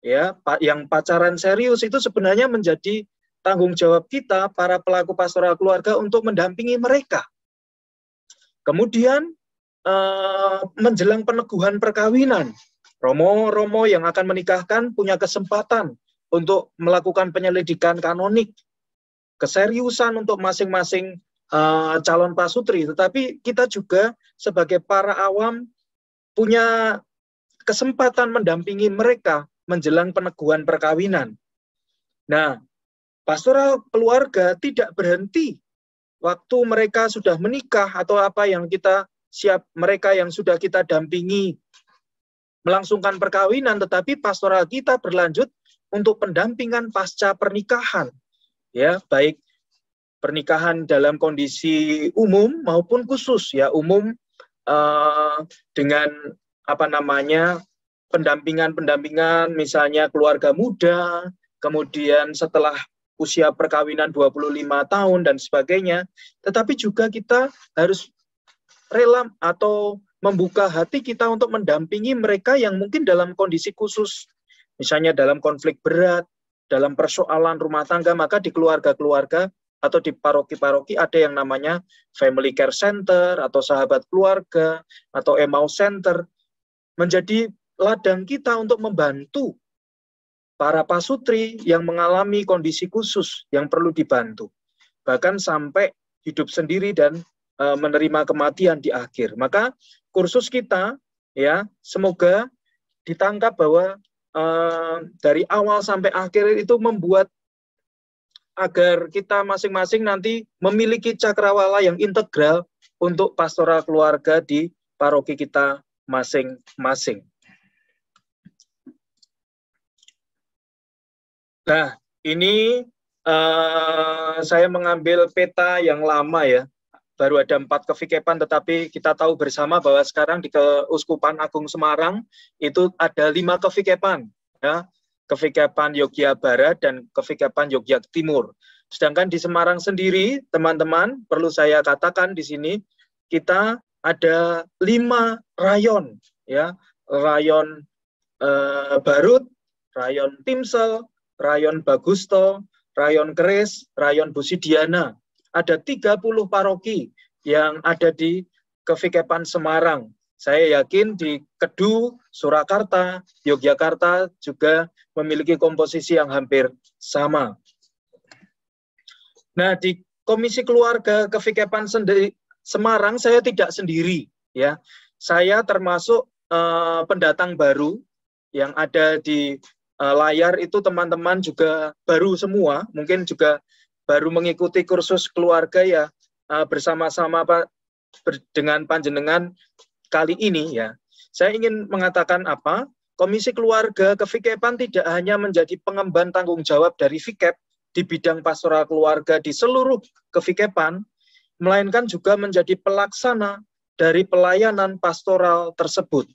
ya yang pacaran serius itu sebenarnya menjadi tanggung jawab kita para pelaku pastoral keluarga untuk mendampingi mereka. Kemudian eh, menjelang peneguhan perkawinan, romo-romo yang akan menikahkan punya kesempatan untuk melakukan penyelidikan kanonik, keseriusan untuk masing-masing eh, calon pasutri. Tetapi kita juga sebagai para awam punya kesempatan mendampingi mereka menjelang peneguhan perkawinan. Nah, pastoral keluarga tidak berhenti waktu mereka sudah menikah atau apa yang kita siap mereka yang sudah kita dampingi melangsungkan perkawinan, tetapi pastoral kita berlanjut untuk pendampingan pasca pernikahan. Ya, baik pernikahan dalam kondisi umum maupun khusus ya, umum uh, dengan apa namanya pendampingan-pendampingan misalnya keluarga muda, kemudian setelah usia perkawinan 25 tahun dan sebagainya. Tetapi juga kita harus rela atau membuka hati kita untuk mendampingi mereka yang mungkin dalam kondisi khusus. Misalnya dalam konflik berat, dalam persoalan rumah tangga, maka di keluarga-keluarga atau di paroki-paroki ada yang namanya family care center atau sahabat keluarga atau emau center menjadi ladang kita untuk membantu para pasutri yang mengalami kondisi khusus yang perlu dibantu. Bahkan sampai hidup sendiri dan e, menerima kematian di akhir. Maka kursus kita ya semoga ditangkap bahwa e, dari awal sampai akhir itu membuat agar kita masing-masing nanti memiliki cakrawala yang integral untuk pastoral keluarga di paroki kita masing-masing. Nah, ini uh, saya mengambil peta yang lama ya, baru ada empat kevikepan, tetapi kita tahu bersama bahwa sekarang di Keuskupan Agung Semarang itu ada lima kevikepan, ya, kevikepan Yogyakarta Barat dan kevikepan Yogyakarta Timur. Sedangkan di Semarang sendiri, teman-teman, perlu saya katakan di sini, kita ada lima rayon ya rayon eh, Barut, rayon Timsel, rayon Bagusto, rayon Keris, rayon Busidiana. Ada 30 paroki yang ada di Kevikepan Semarang. Saya yakin di Kedu, Surakarta, Yogyakarta juga memiliki komposisi yang hampir sama. Nah, di Komisi Keluarga Kevikepan sendiri, Semarang saya tidak sendiri ya. Saya termasuk uh, pendatang baru yang ada di uh, layar itu teman-teman juga baru semua, mungkin juga baru mengikuti kursus keluarga ya uh, bersama-sama Pak ber, dengan panjenengan kali ini ya. Saya ingin mengatakan apa? Komisi Keluarga Kefikepan tidak hanya menjadi pengemban tanggung jawab dari Fikep di bidang pastoral keluarga di seluruh Kefikepan, melainkan juga menjadi pelaksana dari pelayanan pastoral tersebut.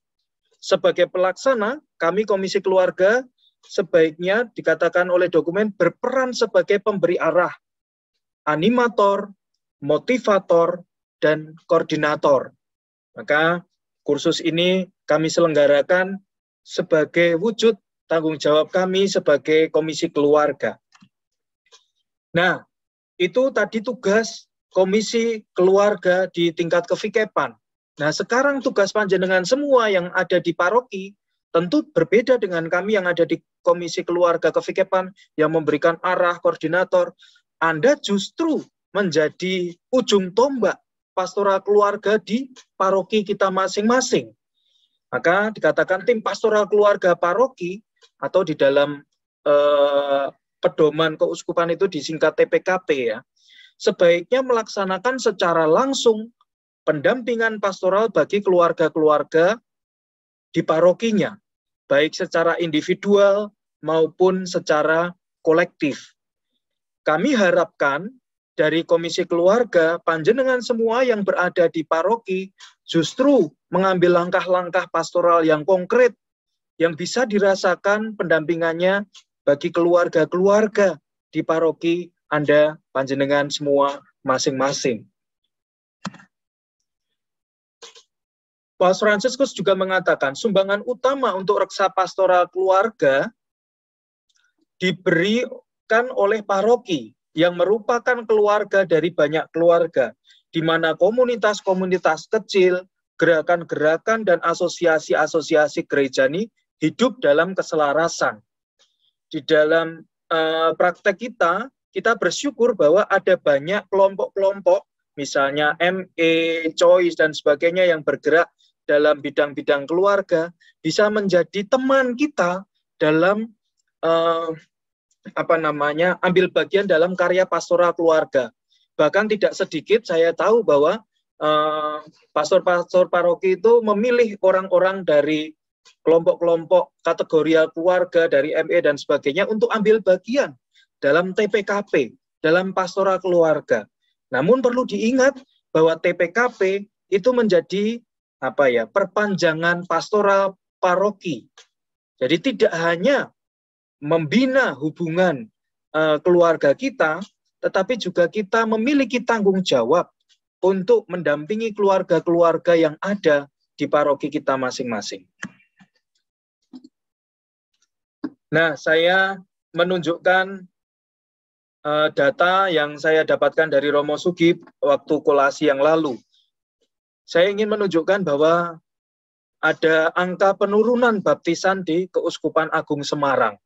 Sebagai pelaksana, kami Komisi Keluarga sebaiknya dikatakan oleh dokumen berperan sebagai pemberi arah, animator, motivator, dan koordinator. Maka kursus ini kami selenggarakan sebagai wujud tanggung jawab kami sebagai komisi keluarga. Nah, itu tadi tugas komisi keluarga di tingkat kevikepan. Nah, sekarang tugas panjenengan semua yang ada di paroki tentu berbeda dengan kami yang ada di komisi keluarga kevikepan yang memberikan arah koordinator. Anda justru menjadi ujung tombak pastoral keluarga di paroki kita masing-masing. Maka dikatakan tim pastoral keluarga paroki atau di dalam eh, pedoman keuskupan itu disingkat TPKP ya sebaiknya melaksanakan secara langsung pendampingan pastoral bagi keluarga-keluarga di parokinya, baik secara individual maupun secara kolektif. Kami harapkan dari Komisi Keluarga, panjenengan semua yang berada di paroki justru mengambil langkah-langkah pastoral yang konkret yang bisa dirasakan pendampingannya bagi keluarga-keluarga di paroki anda panjenengan semua masing-masing. Paus Franciscus juga mengatakan sumbangan utama untuk reksa pastoral keluarga diberikan oleh paroki yang merupakan keluarga dari banyak keluarga, di mana komunitas-komunitas kecil, gerakan-gerakan, dan asosiasi-asosiasi gerejani hidup dalam keselarasan. Di dalam uh, praktek kita, kita bersyukur bahwa ada banyak kelompok-kelompok, misalnya ME, Choice, dan sebagainya yang bergerak dalam bidang-bidang keluarga, bisa menjadi teman kita dalam eh, apa namanya ambil bagian dalam karya pastoral keluarga. Bahkan tidak sedikit saya tahu bahwa pastor eh, pastor-pastor paroki itu memilih orang-orang dari kelompok-kelompok kategori keluarga dari ME dan sebagainya untuk ambil bagian dalam TPKP, dalam pastoral keluarga. Namun perlu diingat bahwa TPKP itu menjadi apa ya perpanjangan pastoral paroki. Jadi tidak hanya membina hubungan uh, keluarga kita, tetapi juga kita memiliki tanggung jawab untuk mendampingi keluarga-keluarga yang ada di paroki kita masing-masing. Nah, saya menunjukkan Eh, data yang saya dapatkan dari Romo Sugi waktu kolasi yang lalu. Saya ingin menunjukkan bahwa ada angka penurunan baptisan di Keuskupan Agung Semarang.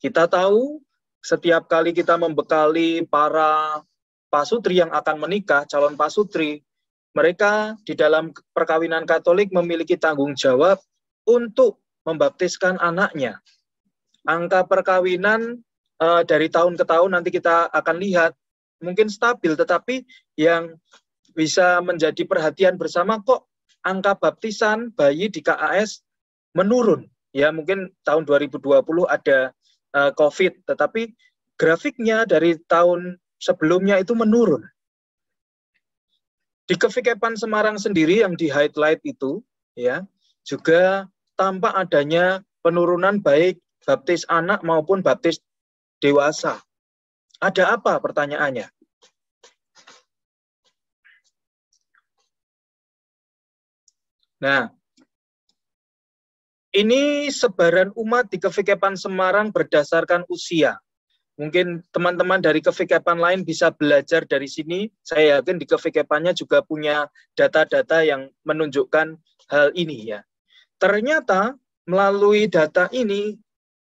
Kita tahu setiap kali kita membekali para pasutri yang akan menikah, calon pasutri, mereka di dalam perkawinan Katolik memiliki tanggung jawab untuk membaptiskan anaknya. Angka perkawinan uh, dari tahun ke tahun nanti kita akan lihat mungkin stabil tetapi yang bisa menjadi perhatian bersama kok angka baptisan bayi di KAS menurun ya mungkin tahun 2020 ada uh, COVID tetapi grafiknya dari tahun sebelumnya itu menurun di Kevikepan Semarang sendiri yang di highlight itu ya juga tampak adanya penurunan baik baptis anak maupun baptis dewasa. Ada apa pertanyaannya? Nah, ini sebaran umat di Kevikepan Semarang berdasarkan usia. Mungkin teman-teman dari Kevikepan lain bisa belajar dari sini. Saya yakin di Kevikepannya juga punya data-data yang menunjukkan hal ini ya. Ternyata melalui data ini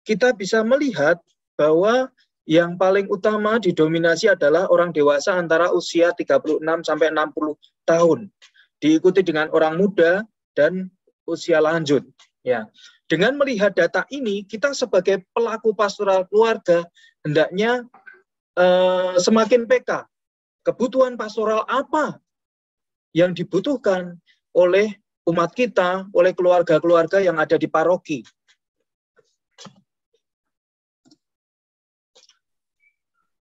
kita bisa melihat bahwa yang paling utama didominasi adalah orang dewasa antara usia 36 sampai 60 tahun, diikuti dengan orang muda dan usia lanjut. Ya. Dengan melihat data ini, kita sebagai pelaku pastoral keluarga hendaknya eh, semakin peka. Kebutuhan pastoral apa yang dibutuhkan oleh umat kita, oleh keluarga-keluarga yang ada di paroki.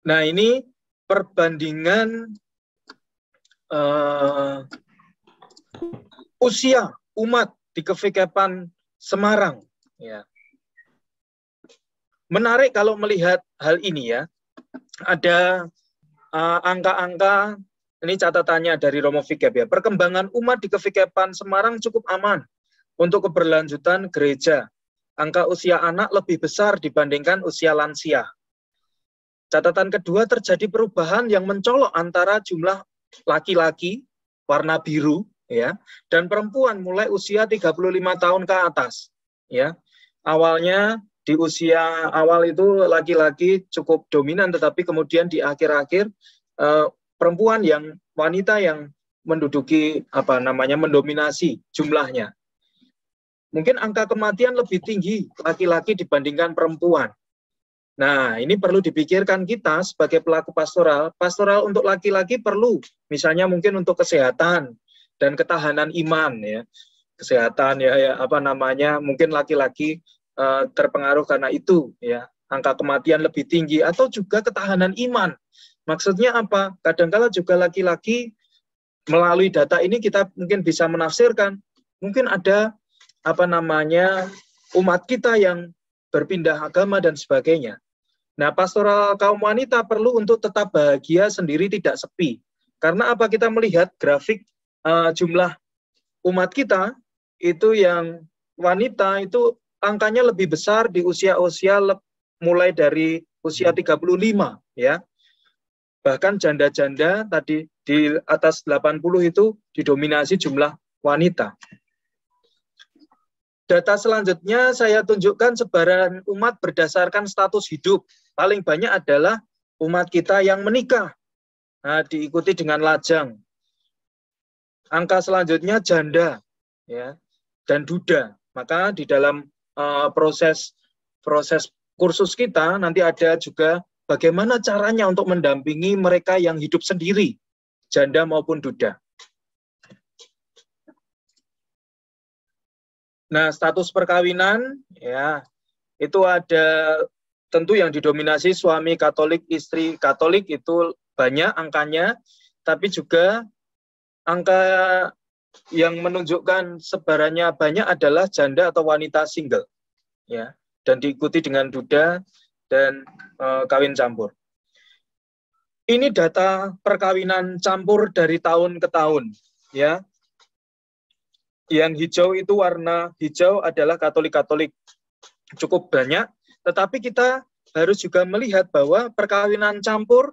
Nah ini perbandingan uh, usia umat di kefikapan Semarang. Ya. Menarik kalau melihat hal ini ya. Ada eh, angka-angka uh, ini catatannya dari Romo Fikep ya. Perkembangan umat di kefikapan Semarang cukup aman untuk keberlanjutan gereja. Angka usia anak lebih besar dibandingkan usia lansia. Catatan kedua terjadi perubahan yang mencolok antara jumlah laki-laki warna biru ya dan perempuan mulai usia 35 tahun ke atas ya. Awalnya di usia awal itu laki-laki cukup dominan tetapi kemudian di akhir-akhir eh, perempuan yang wanita yang menduduki apa namanya mendominasi jumlahnya. Mungkin angka kematian lebih tinggi laki-laki dibandingkan perempuan Nah, ini perlu dipikirkan kita sebagai pelaku pastoral. Pastoral untuk laki-laki perlu, misalnya mungkin untuk kesehatan dan ketahanan iman ya. Kesehatan ya, ya apa namanya? Mungkin laki-laki uh, terpengaruh karena itu ya. Angka kematian lebih tinggi atau juga ketahanan iman. Maksudnya apa? Kadangkala juga laki-laki melalui data ini kita mungkin bisa menafsirkan mungkin ada apa namanya umat kita yang berpindah agama dan sebagainya Nah, pastoral kaum wanita perlu untuk tetap bahagia sendiri tidak sepi. Karena apa kita melihat grafik uh, jumlah umat kita itu yang wanita itu angkanya lebih besar di usia-usia mulai dari usia 35 ya. Bahkan janda-janda tadi di atas 80 itu didominasi jumlah wanita. Data selanjutnya saya tunjukkan sebaran umat berdasarkan status hidup paling banyak adalah umat kita yang menikah. Nah, diikuti dengan lajang. Angka selanjutnya janda ya dan duda. Maka di dalam uh, proses proses kursus kita nanti ada juga bagaimana caranya untuk mendampingi mereka yang hidup sendiri, janda maupun duda. Nah, status perkawinan ya itu ada tentu yang didominasi suami Katolik, istri Katolik itu banyak angkanya, tapi juga angka yang menunjukkan sebarannya banyak adalah janda atau wanita single, ya, dan diikuti dengan duda dan e, kawin campur. Ini data perkawinan campur dari tahun ke tahun, ya. Yang hijau itu warna hijau adalah Katolik-Katolik cukup banyak, tetapi kita harus juga melihat bahwa perkawinan campur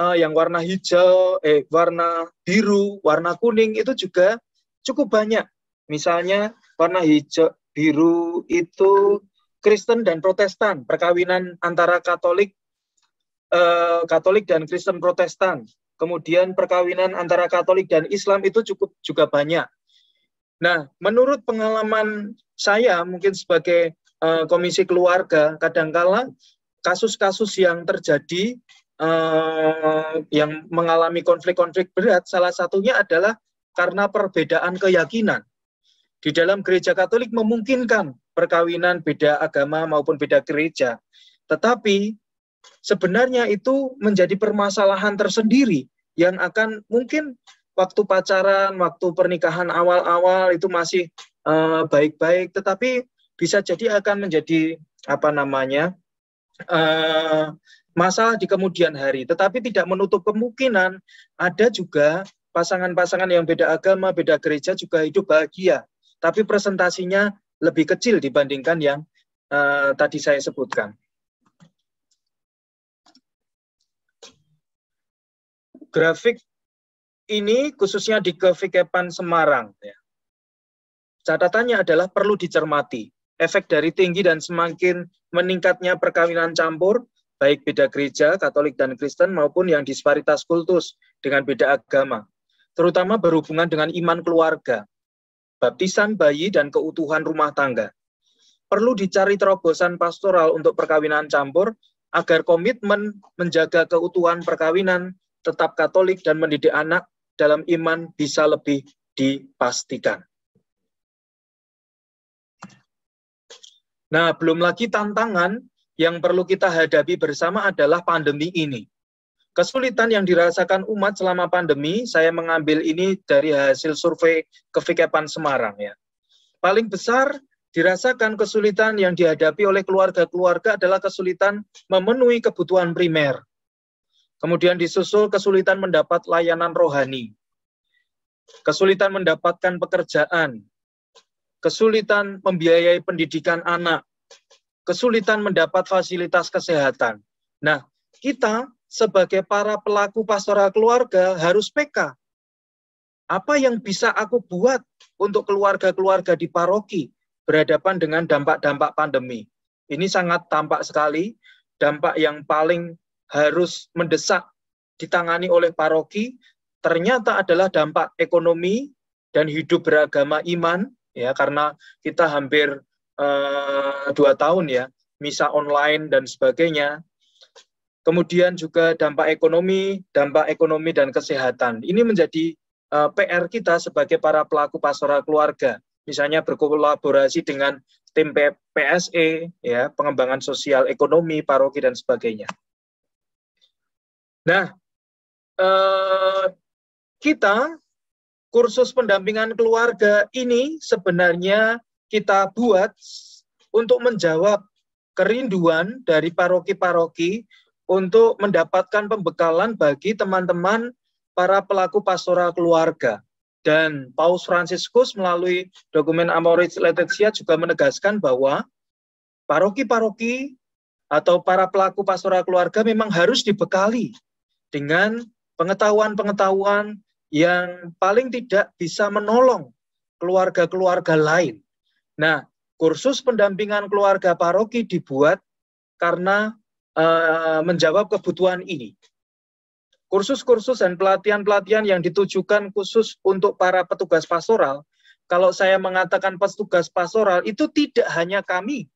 uh, yang warna hijau, eh warna biru, warna kuning itu juga cukup banyak. Misalnya warna hijau biru itu Kristen dan Protestan, perkawinan antara Katolik eh, Katolik dan Kristen Protestan. Kemudian perkawinan antara Katolik dan Islam itu cukup juga banyak. Nah, menurut pengalaman saya mungkin sebagai Eh, komisi keluarga. Kadangkala kasus-kasus yang terjadi eh, yang mengalami konflik-konflik berat salah satunya adalah karena perbedaan keyakinan. Di dalam gereja Katolik memungkinkan perkawinan beda agama maupun beda gereja. Tetapi sebenarnya itu menjadi permasalahan tersendiri yang akan mungkin waktu pacaran, waktu pernikahan awal-awal itu masih eh, baik-baik, uh, baik -baik. tetapi bisa jadi akan menjadi apa namanya uh, masalah di kemudian hari. Tetapi tidak menutup kemungkinan ada juga pasangan-pasangan yang beda agama, beda gereja juga hidup bahagia. Tapi presentasinya lebih kecil dibandingkan yang uh, tadi saya sebutkan. Grafik ini khususnya di Kevikepan Semarang. Ya. Catatannya adalah perlu dicermati efek dari tinggi dan semakin meningkatnya perkawinan campur, baik beda gereja, Katolik dan Kristen, maupun yang disparitas kultus dengan beda agama, terutama berhubungan dengan iman keluarga, baptisan bayi, dan keutuhan rumah tangga. Perlu dicari terobosan pastoral untuk perkawinan campur agar komitmen menjaga keutuhan perkawinan tetap Katolik dan mendidik anak dalam iman bisa lebih dipastikan. Nah, belum lagi tantangan yang perlu kita hadapi bersama adalah pandemi ini. Kesulitan yang dirasakan umat selama pandemi, saya mengambil ini dari hasil survei kefikapan Semarang ya. Paling besar dirasakan kesulitan yang dihadapi oleh keluarga-keluarga adalah kesulitan memenuhi kebutuhan primer. Kemudian disusul kesulitan mendapat layanan rohani. Kesulitan mendapatkan pekerjaan, kesulitan membiayai pendidikan anak, kesulitan mendapat fasilitas kesehatan. Nah, kita sebagai para pelaku pastoral keluarga harus PK. Apa yang bisa aku buat untuk keluarga-keluarga di paroki berhadapan dengan dampak-dampak pandemi? Ini sangat tampak sekali, dampak yang paling harus mendesak ditangani oleh paroki ternyata adalah dampak ekonomi dan hidup beragama iman ya karena kita hampir uh, dua tahun ya misa online dan sebagainya. Kemudian juga dampak ekonomi, dampak ekonomi dan kesehatan. Ini menjadi uh, eh, PR kita sebagai para pelaku pastoral keluarga. Misalnya berkolaborasi dengan tim PSE, ya, pengembangan sosial ekonomi, paroki dan sebagainya. Nah, uh, kita kursus pendampingan keluarga ini sebenarnya kita buat untuk menjawab kerinduan dari paroki-paroki untuk mendapatkan pembekalan bagi teman-teman para pelaku pastoral keluarga. Dan Paus Franciscus melalui dokumen Amoris Laetitia juga menegaskan bahwa paroki-paroki atau para pelaku pastoral keluarga memang harus dibekali dengan pengetahuan-pengetahuan yang paling tidak bisa menolong keluarga-keluarga lain. Nah, kursus pendampingan keluarga paroki dibuat karena uh, menjawab kebutuhan ini. Kursus-kursus dan pelatihan-pelatihan yang ditujukan khusus untuk para petugas pastoral, kalau saya mengatakan petugas pastoral itu tidak hanya kami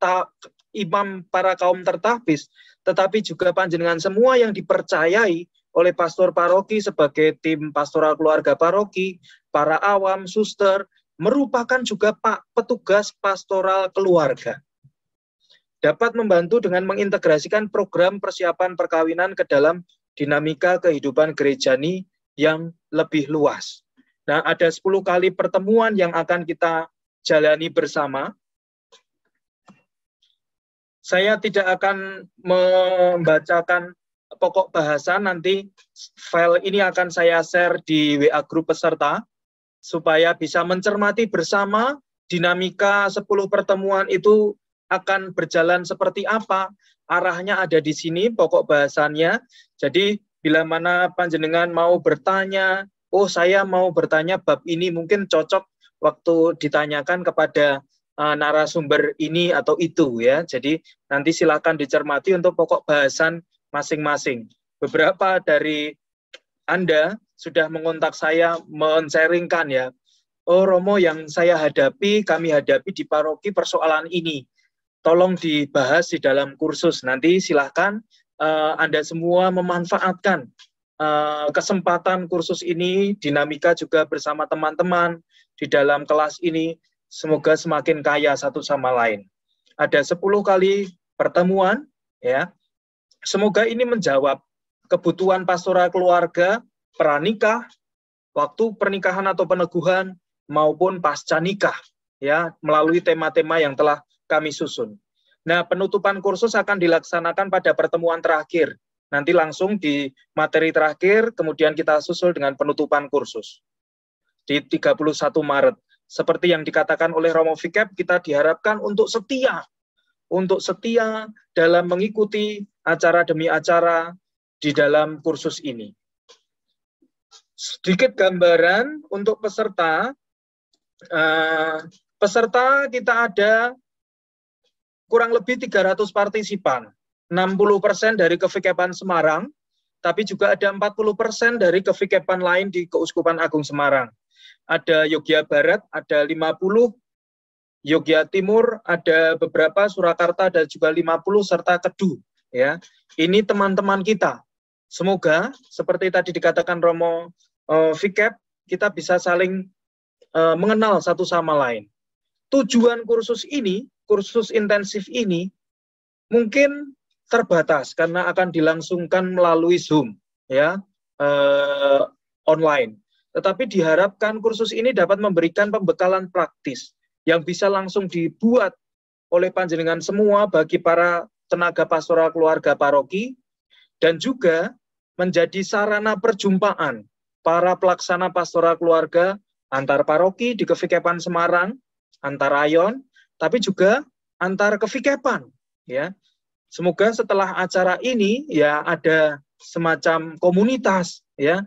ta, imam para kaum tertahbis, tetapi juga panjenengan semua yang dipercayai oleh pastor paroki sebagai tim pastoral keluarga paroki, para awam, suster, merupakan juga pak petugas pastoral keluarga. Dapat membantu dengan mengintegrasikan program persiapan perkawinan ke dalam dinamika kehidupan gerejani yang lebih luas. Nah, ada 10 kali pertemuan yang akan kita jalani bersama saya tidak akan membacakan pokok bahasan nanti file ini akan saya share di WA grup peserta supaya bisa mencermati bersama dinamika 10 pertemuan itu akan berjalan seperti apa. Arahnya ada di sini pokok bahasannya. Jadi bila mana panjenengan mau bertanya, oh saya mau bertanya bab ini mungkin cocok waktu ditanyakan kepada eh, narasumber ini atau itu ya. Jadi nanti silakan dicermati untuk pokok bahasan masing-masing. Beberapa dari Anda sudah mengontak saya men-sharingkan ya. Oh Romo yang saya hadapi, kami hadapi di paroki persoalan ini. Tolong dibahas di dalam kursus. Nanti silahkan uh, Anda semua memanfaatkan uh, kesempatan kursus ini, dinamika juga bersama teman-teman di dalam kelas ini. Semoga semakin kaya satu sama lain. Ada 10 kali pertemuan ya Semoga ini menjawab kebutuhan pastoral keluarga, pranikah, waktu pernikahan atau peneguhan, maupun pasca nikah, ya, melalui tema-tema yang telah kami susun. Nah, penutupan kursus akan dilaksanakan pada pertemuan terakhir. Nanti langsung di materi terakhir, kemudian kita susul dengan penutupan kursus di 31 Maret. Seperti yang dikatakan oleh Romo Fikep, kita diharapkan untuk setia untuk setia dalam mengikuti acara demi acara di dalam kursus ini. Sedikit gambaran untuk peserta. Eh, peserta kita ada kurang lebih 300 partisipan. 60% persen dari Kevikepan Semarang, tapi juga ada 40% persen dari Kevikepan lain di Keuskupan Agung Semarang. Ada Yogyakarta ada 50 Yogyakarta Timur ada beberapa, Surakarta ada juga 50 serta Kedu ya. Ini teman-teman kita. Semoga seperti tadi dikatakan Romo eh, Fikep, kita bisa saling eh, mengenal satu sama lain. Tujuan kursus ini, kursus intensif ini mungkin terbatas karena akan dilangsungkan melalui Zoom ya eh, online. Tetapi diharapkan kursus ini dapat memberikan pembekalan praktis yang bisa langsung dibuat oleh panjenengan semua bagi para tenaga pastoral keluarga paroki dan juga menjadi sarana perjumpaan para pelaksana pastoral keluarga antar paroki di Kevikepan Semarang, antar ayon, tapi juga antar Kevikepan. Ya, semoga setelah acara ini ya ada semacam komunitas ya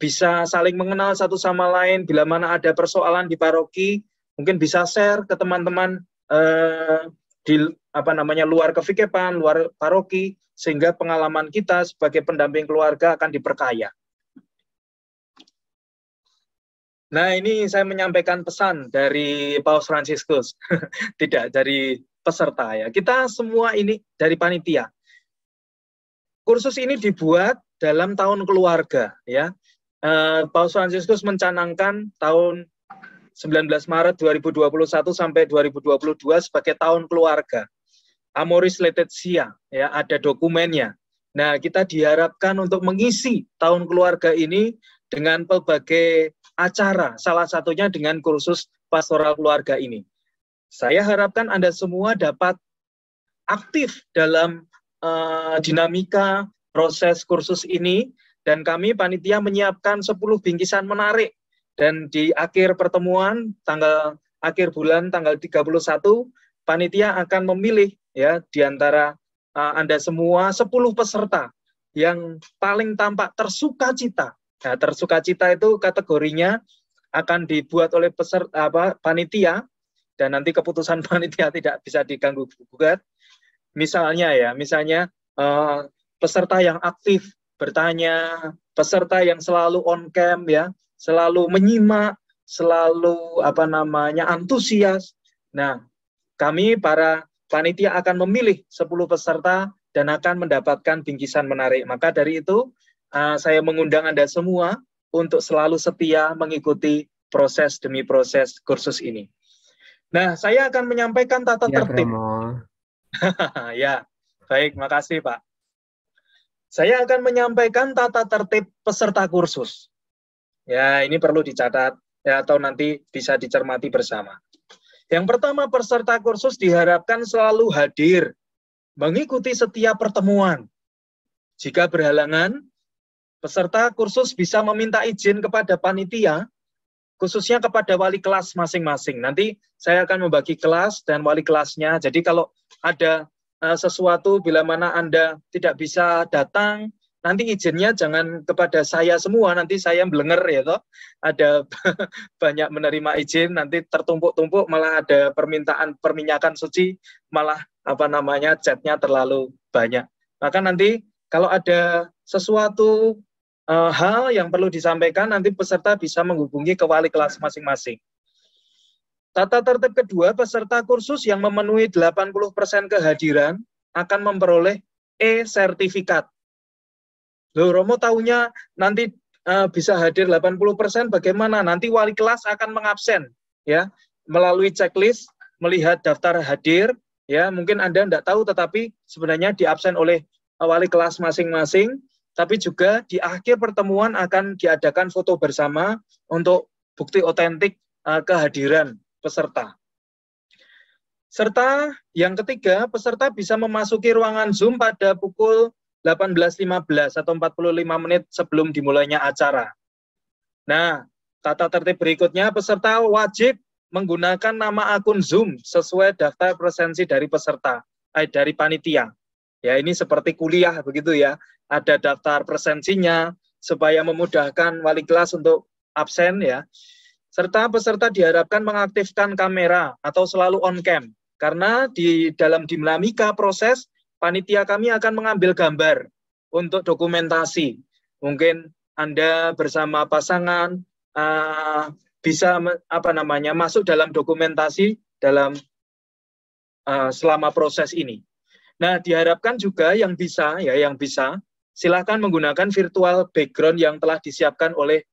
bisa saling mengenal satu sama lain bila mana ada persoalan di paroki mungkin bisa share ke teman-teman eh, di apa namanya luar kevikepan, luar paroki sehingga pengalaman kita sebagai pendamping keluarga akan diperkaya. Nah, ini saya menyampaikan pesan dari Paus Franciscus, tidak dari peserta ya. Kita semua ini dari panitia. Kursus ini dibuat dalam tahun keluarga ya. Eh, Paus Franciscus mencanangkan tahun 19 Maret 2021 sampai 2022 sebagai tahun keluarga. Amoris Laetitia ya ada dokumennya. Nah, kita diharapkan untuk mengisi tahun keluarga ini dengan pelbagai acara, salah satunya dengan kursus pastoral keluarga ini. Saya harapkan Anda semua dapat aktif dalam uh, dinamika proses kursus ini dan kami panitia menyiapkan 10 bingkisan menarik dan di akhir pertemuan tanggal akhir bulan tanggal 31 panitia akan memilih ya di antara uh, Anda semua 10 peserta yang paling tampak tersuka cita. Nah, tersuka cita itu kategorinya akan dibuat oleh peserta apa panitia dan nanti keputusan panitia tidak bisa diganggu gugat. Misalnya ya, misalnya uh, peserta yang aktif bertanya, peserta yang selalu on cam ya, selalu menyimak, selalu apa namanya antusias. Nah, kami para panitia akan memilih 10 peserta dan akan mendapatkan bingkisan menarik. Maka dari itu, uh, saya mengundang Anda semua untuk selalu setia mengikuti proses demi proses kursus ini. Nah, saya akan menyampaikan tata ya, tertib. ya, baik, makasih Pak. Saya akan menyampaikan tata tertib peserta kursus. Ya, ini perlu dicatat ya, atau nanti bisa dicermati bersama. Yang pertama, peserta kursus diharapkan selalu hadir, mengikuti setiap pertemuan. Jika berhalangan, peserta kursus bisa meminta izin kepada panitia, khususnya kepada wali kelas masing-masing. Nanti saya akan membagi kelas dan wali kelasnya. Jadi kalau ada eh, sesuatu bila mana Anda tidak bisa datang, nanti izinnya jangan kepada saya semua nanti saya belenger ya toh ada banyak menerima izin nanti tertumpuk-tumpuk malah ada permintaan perminyakan suci malah apa namanya chatnya terlalu banyak maka nanti kalau ada sesuatu uh, hal yang perlu disampaikan nanti peserta bisa menghubungi ke wali kelas masing-masing Tata tertib kedua, peserta kursus yang memenuhi 80% kehadiran akan memperoleh e-sertifikat Loh, Romo tahunya nanti uh, bisa hadir 80%, bagaimana? Nanti wali kelas akan mengabsen, ya, melalui checklist, melihat daftar hadir, ya, mungkin Anda tidak tahu, tetapi sebenarnya diabsen oleh eh, wali kelas masing-masing, tapi juga di akhir pertemuan akan diadakan foto bersama untuk bukti otentik uh, kehadiran peserta. Serta yang ketiga, peserta bisa memasuki ruangan Zoom pada pukul 18.15 atau 45 menit sebelum dimulainya acara. Nah, tata tertib berikutnya peserta wajib menggunakan nama akun Zoom sesuai daftar presensi dari peserta, eh, dari panitia. Ya, ini seperti kuliah begitu ya. Ada daftar presensinya supaya memudahkan wali kelas untuk absen ya. Serta peserta diharapkan mengaktifkan kamera atau selalu on cam karena di dalam dinamika proses panitia kami akan mengambil gambar untuk dokumentasi. Mungkin Anda bersama pasangan uh, bisa apa namanya masuk dalam dokumentasi dalam uh, selama proses ini. Nah, diharapkan juga yang bisa ya yang bisa silahkan menggunakan virtual background yang telah disiapkan oleh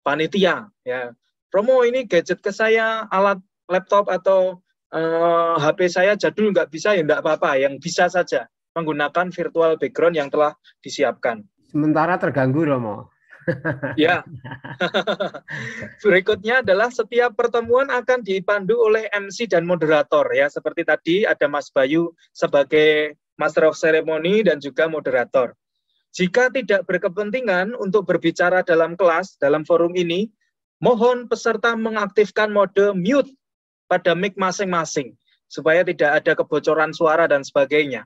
panitia ya. Romo ini gadget ke saya alat laptop atau uh, eh, HP saya jadul nggak bisa ya nggak apa-apa, yang bisa saja menggunakan virtual background yang telah disiapkan. Sementara terganggu Romo. ya. Berikutnya adalah setiap pertemuan akan dipandu oleh MC dan moderator ya seperti tadi ada Mas Bayu sebagai Master of Ceremony dan juga moderator. Jika tidak berkepentingan untuk berbicara dalam kelas dalam forum ini, mohon peserta mengaktifkan mode mute pada mic masing-masing supaya tidak ada kebocoran suara dan sebagainya.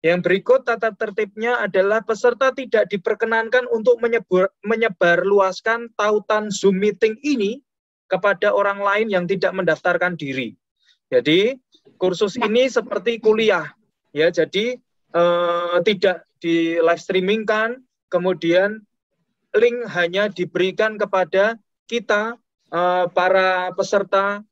Yang berikut tata tertibnya adalah peserta tidak diperkenankan untuk menyebar, menyebar luaskan tautan Zoom meeting ini kepada orang lain yang tidak mendaftarkan diri. Jadi kursus nah. ini seperti kuliah ya, jadi eh, tidak di live streamingkan, kemudian link hanya diberikan kepada kita Eh, para peserta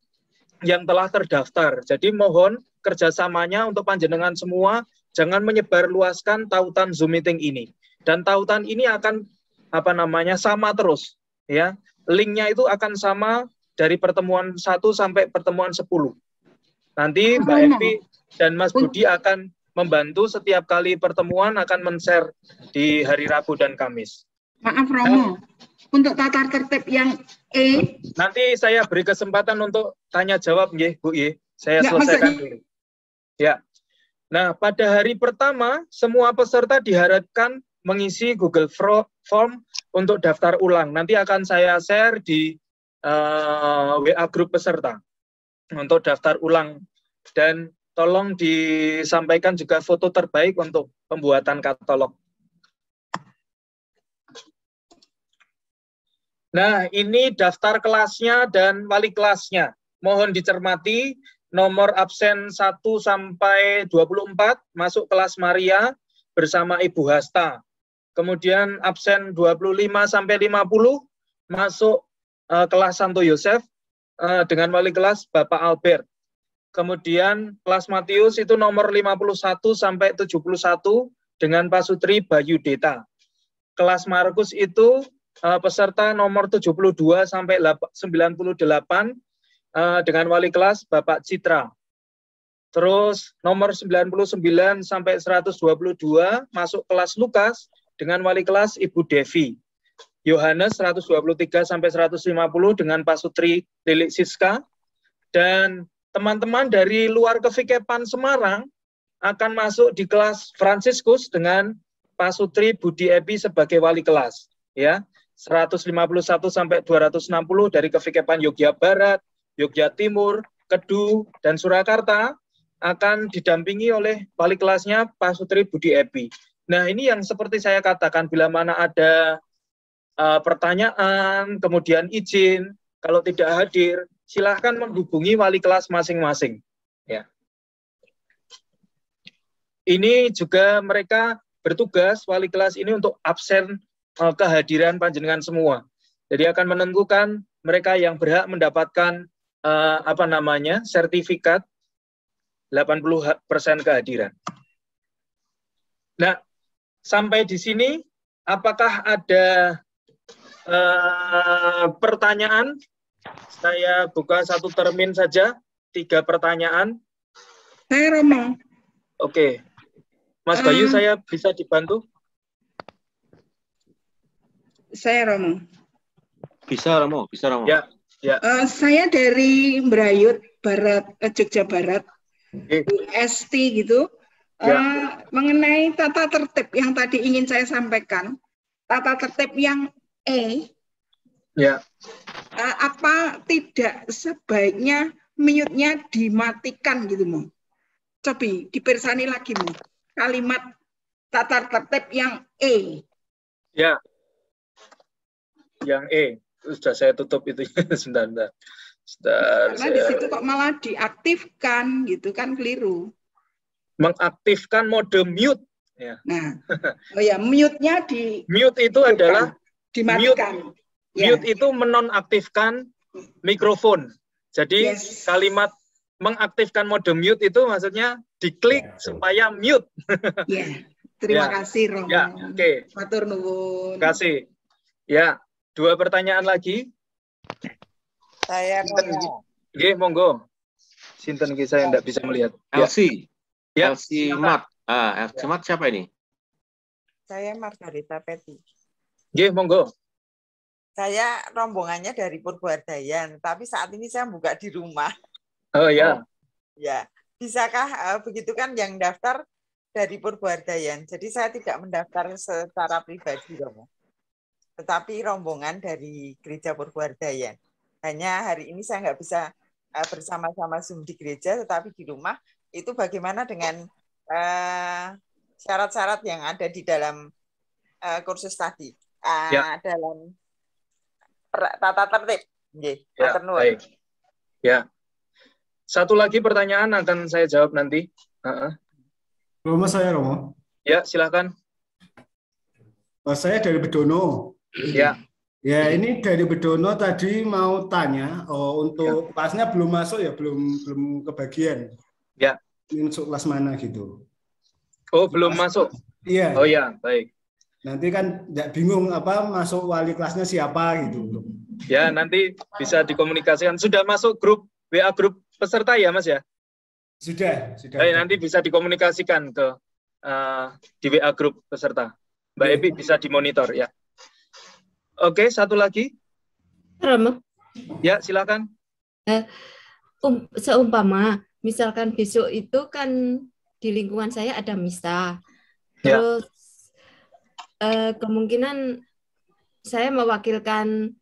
yang telah terdaftar. Jadi mohon kerjasamanya untuk panjenengan semua jangan menyebarluaskan tautan Zoom meeting ini. Dan tautan ini akan apa namanya sama terus ya. Linknya itu akan sama dari pertemuan 1 sampai pertemuan 10. Nanti Mbak Evi dan Mas Budi akan membantu setiap kali pertemuan akan men-share di hari Rabu dan Kamis. Maaf Romo, untuk tata tertib yang E. Nanti saya beri kesempatan untuk tanya jawab nggih, Bu Y. Saya ya, selesaikan maksudnya. dulu. Ya. Nah, pada hari pertama semua peserta diharapkan mengisi Google Form untuk daftar ulang. Nanti akan saya share di uh, eh, WA grup peserta untuk daftar ulang dan tolong disampaikan juga foto terbaik untuk pembuatan katalog. Nah, ini daftar kelasnya dan wali kelasnya. Mohon dicermati, nomor absen 1 sampai 24 masuk kelas Maria bersama Ibu Hasta. Kemudian absen 25 sampai 50 masuk uh, kelas Santo Yosef uh, dengan wali kelas Bapak Albert. Kemudian kelas Matius itu nomor 51 sampai 71 dengan Pak Sutri Bayu Deta. Kelas Markus itu Eh, peserta nomor 72 sampai 98 delapan eh, dengan wali kelas Bapak Citra. Terus nomor 99 sampai 122 masuk kelas Lukas dengan wali kelas Ibu Devi. Yohanes 123 sampai 150 dengan Pak Sutri Lilik Siska dan teman-teman dari luar Kevikepan Semarang akan masuk di kelas Franciscus dengan Pak Sutri Budi Epi sebagai wali kelas ya. 151 sampai 260 dari Kevikepan Yogyakarta Barat, Yogyakarta Timur, Kedu, dan Surakarta akan didampingi oleh wali kelasnya Pak Sutri Budi Epi. Nah ini yang seperti saya katakan, bila mana ada uh, pertanyaan, kemudian izin, kalau tidak hadir, silahkan menghubungi wali kelas masing-masing. Ya. Ini juga mereka bertugas wali kelas ini untuk absen Eh, kehadiran panjenengan semua. Jadi akan menentukan mereka yang berhak mendapatkan uh, apa namanya sertifikat 80% kehadiran. Nah, sampai di sini apakah ada uh, pertanyaan? Saya buka satu termin saja, tiga pertanyaan. Saya Romo. Oke. Mas Bayu, um, saya bisa dibantu? Saya Romo. Bisa Romo, bisa Romo. Ya, ya. Uh, saya dari Merayut Barat, uh, Jogja Barat, okay. UST gitu. Eh, ya. mengenai tata tertib yang tadi ingin saya sampaikan, tata tertib yang E, ya. Uh, apa tidak sebaiknya mute dimatikan gitu, mau? Cobi, dipersani lagi, mau Kalimat tata tertib yang E. Ya, yang E sudah saya tutup itu sebentar, sebentar. Sebentar, Karena di situ kok malah diaktifkan gitu kan keliru. Mengaktifkan mode mute. Ya. Nah, oh ya mute-nya di mute itu bukan, adalah dimatikan. Mute, ya. mute itu menonaktifkan mikrofon. Jadi yes. kalimat mengaktifkan mode mute itu maksudnya diklik ya. supaya mute. ya. Terima ya. kasih Romo. Ya, oke. Okay. terima Kasih. Ya, Dua pertanyaan lagi. Saya mau. monggo. Sinten ki saya tidak bisa melihat. LC. Ya. LC ya, Mat. Ah, LC ya. Mat siapa ini? Saya Margarita Peti. Nggih, monggo. Saya rombongannya dari Purwodayan, tapi saat ini saya buka di rumah. Oh ya. Oh, ya. Bisakah eh, begitu kan yang daftar dari Purwodayan. Jadi saya tidak mendaftar secara pribadi, Romo tetapi rombongan dari gereja Purwardaya. Hanya hari ini saya nggak bisa eh, bersama-sama Zoom di gereja, tetapi di rumah itu bagaimana dengan eh, syarat-syarat yang ada di dalam uh, kursus tadi uh, ya. dalam tata tertib. ya, baik. ya, satu lagi pertanyaan akan saya jawab nanti. Uh -uh. Romo saya Romo. Ya, silakan. Saya dari Bedono. Ya. Ya, ini dari Bedono tadi mau tanya oh, untuk ya. kelasnya belum masuk ya, belum belum kebagian. Ya. Ini masuk kelas mana gitu? Oh, belum kelas, masuk. Iya. Oh ya, baik. Nanti kan tidak bingung apa masuk wali kelasnya siapa gitu. Ya, nanti bisa dikomunikasikan. Sudah masuk grup WA grup peserta ya, Mas ya? Sudah, sudah. Baik, nanti bisa dikomunikasikan ke uh, di WA grup peserta. Mbak ya. Epi bisa dimonitor ya. Oke, satu lagi. Romo, Ya, silakan. Uh, um, seumpama, misalkan besok itu kan di lingkungan saya ada misa. Ya. Terus ya. uh, kemungkinan saya mewakilkan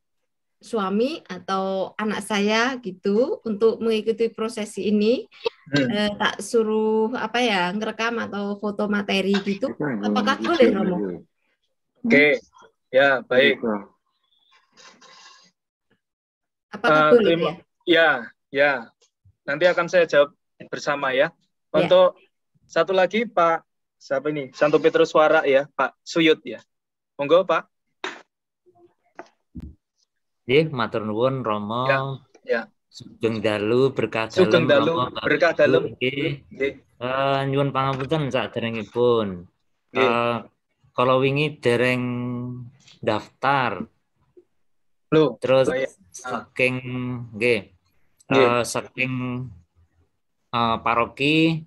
suami atau anak saya gitu untuk mengikuti prosesi ini hmm. e, tak suruh apa ya ngerekam atau foto materi gitu apakah boleh Romo? Oke okay. Ya, baik. Gitu. Apa uh, eh, kulit ya? Ya, ya. Nanti akan saya jawab bersama ya. ya. Untuk ya. satu lagi Pak siapa ini? Santo Petrus Suara ya, Pak Suyut ya. Monggo Pak. Nggih, matur nuwun Romo. Ya. ya. Sugeng dalu berkah dalu. Sugeng dalu berkah dalu. Nggih. Eh nyuwun pangapunten saderengipun. Eh uh, kalau wingi dereng daftar Lu, terus oh, iya. saking g uh, saking uh, paroki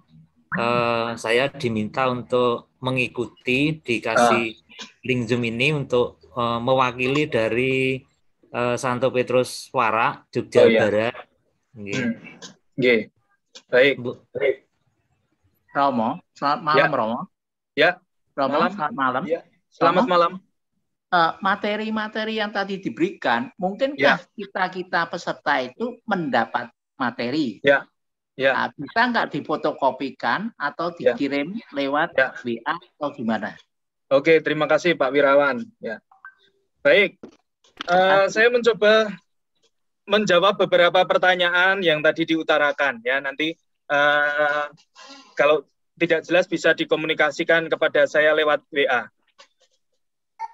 uh, saya diminta untuk mengikuti dikasih uh. link zoom ini untuk uh, mewakili dari uh, Santo Petrus Wara Jogja oh, iya. Barat hmm. g g baik Bu. Romo selamat ya. malam ya. Romo ya Romo malam. selamat malam ya. selamat Romo. malam Eh, materi-materi yang tadi diberikan, mungkinkah yeah. kita kita peserta itu mendapat materi? Ya. Yeah. Yeah. Nah, bisa nggak dipotokopikan atau ya. dikirim yeah. lewat yeah. WA atau gimana? Oke, terima kasih Pak Wirawan. Ya. Baik, uh, saya mencoba menjawab beberapa pertanyaan yang tadi diutarakan ya. Nanti uh, kalau tidak jelas bisa dikomunikasikan kepada saya lewat WA.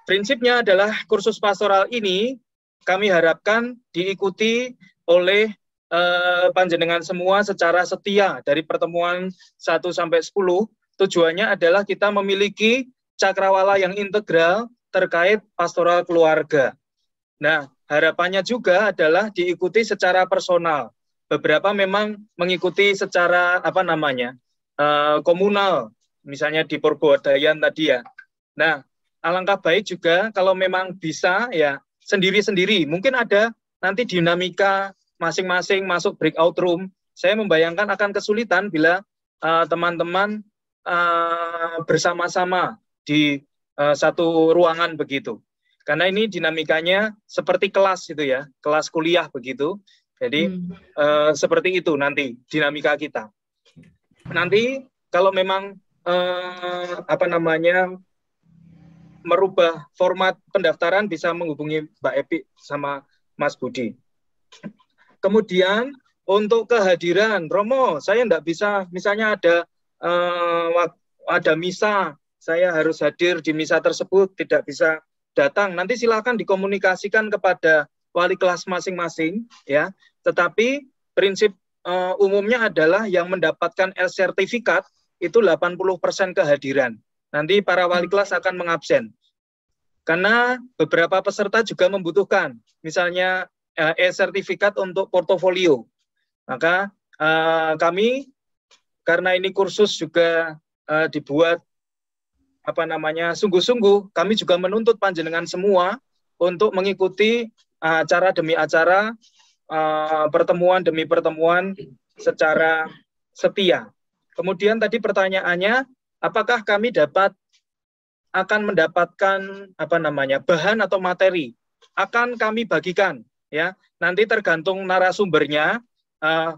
Prinsipnya adalah kursus pastoral ini kami harapkan diikuti oleh eh, panjenengan semua secara setia dari pertemuan 1 sampai 10. Tujuannya adalah kita memiliki cakrawala yang integral terkait pastoral keluarga. Nah, harapannya juga adalah diikuti secara personal. Beberapa memang mengikuti secara apa namanya? Eh, komunal, misalnya di Purbodayan tadi ya. Nah, alangkah baik juga kalau memang bisa ya sendiri-sendiri. Mungkin ada nanti dinamika masing-masing masuk breakout room. Saya membayangkan akan kesulitan bila eh, teman-teman uh, uh, bersama-sama di uh, satu ruangan begitu. Karena ini dinamikanya seperti kelas itu ya, kelas kuliah begitu. Jadi hmm. uh, seperti itu nanti dinamika kita. Nanti kalau memang uh, apa namanya merubah format pendaftaran bisa menghubungi Mbak Epi sama Mas Budi. Kemudian untuk kehadiran Romo, saya tidak bisa misalnya ada uh, ada misa, saya harus hadir di misa tersebut, tidak bisa datang. Nanti silakan dikomunikasikan kepada wali kelas masing-masing ya. Tetapi prinsip uh, umumnya adalah yang mendapatkan L sertifikat itu 80% kehadiran. Nanti para wali kelas akan mengabsen. Karena beberapa peserta juga membutuhkan, misalnya eh, e-sertifikat untuk portofolio. Maka eh, kami karena ini kursus juga eh, dibuat apa namanya sungguh-sungguh, kami juga menuntut panjenengan semua untuk mengikuti eh, acara demi acara, eh, pertemuan demi pertemuan secara setia. Kemudian tadi pertanyaannya, apakah kami dapat akan mendapatkan apa namanya bahan atau materi akan kami bagikan ya nanti tergantung narasumbernya uh,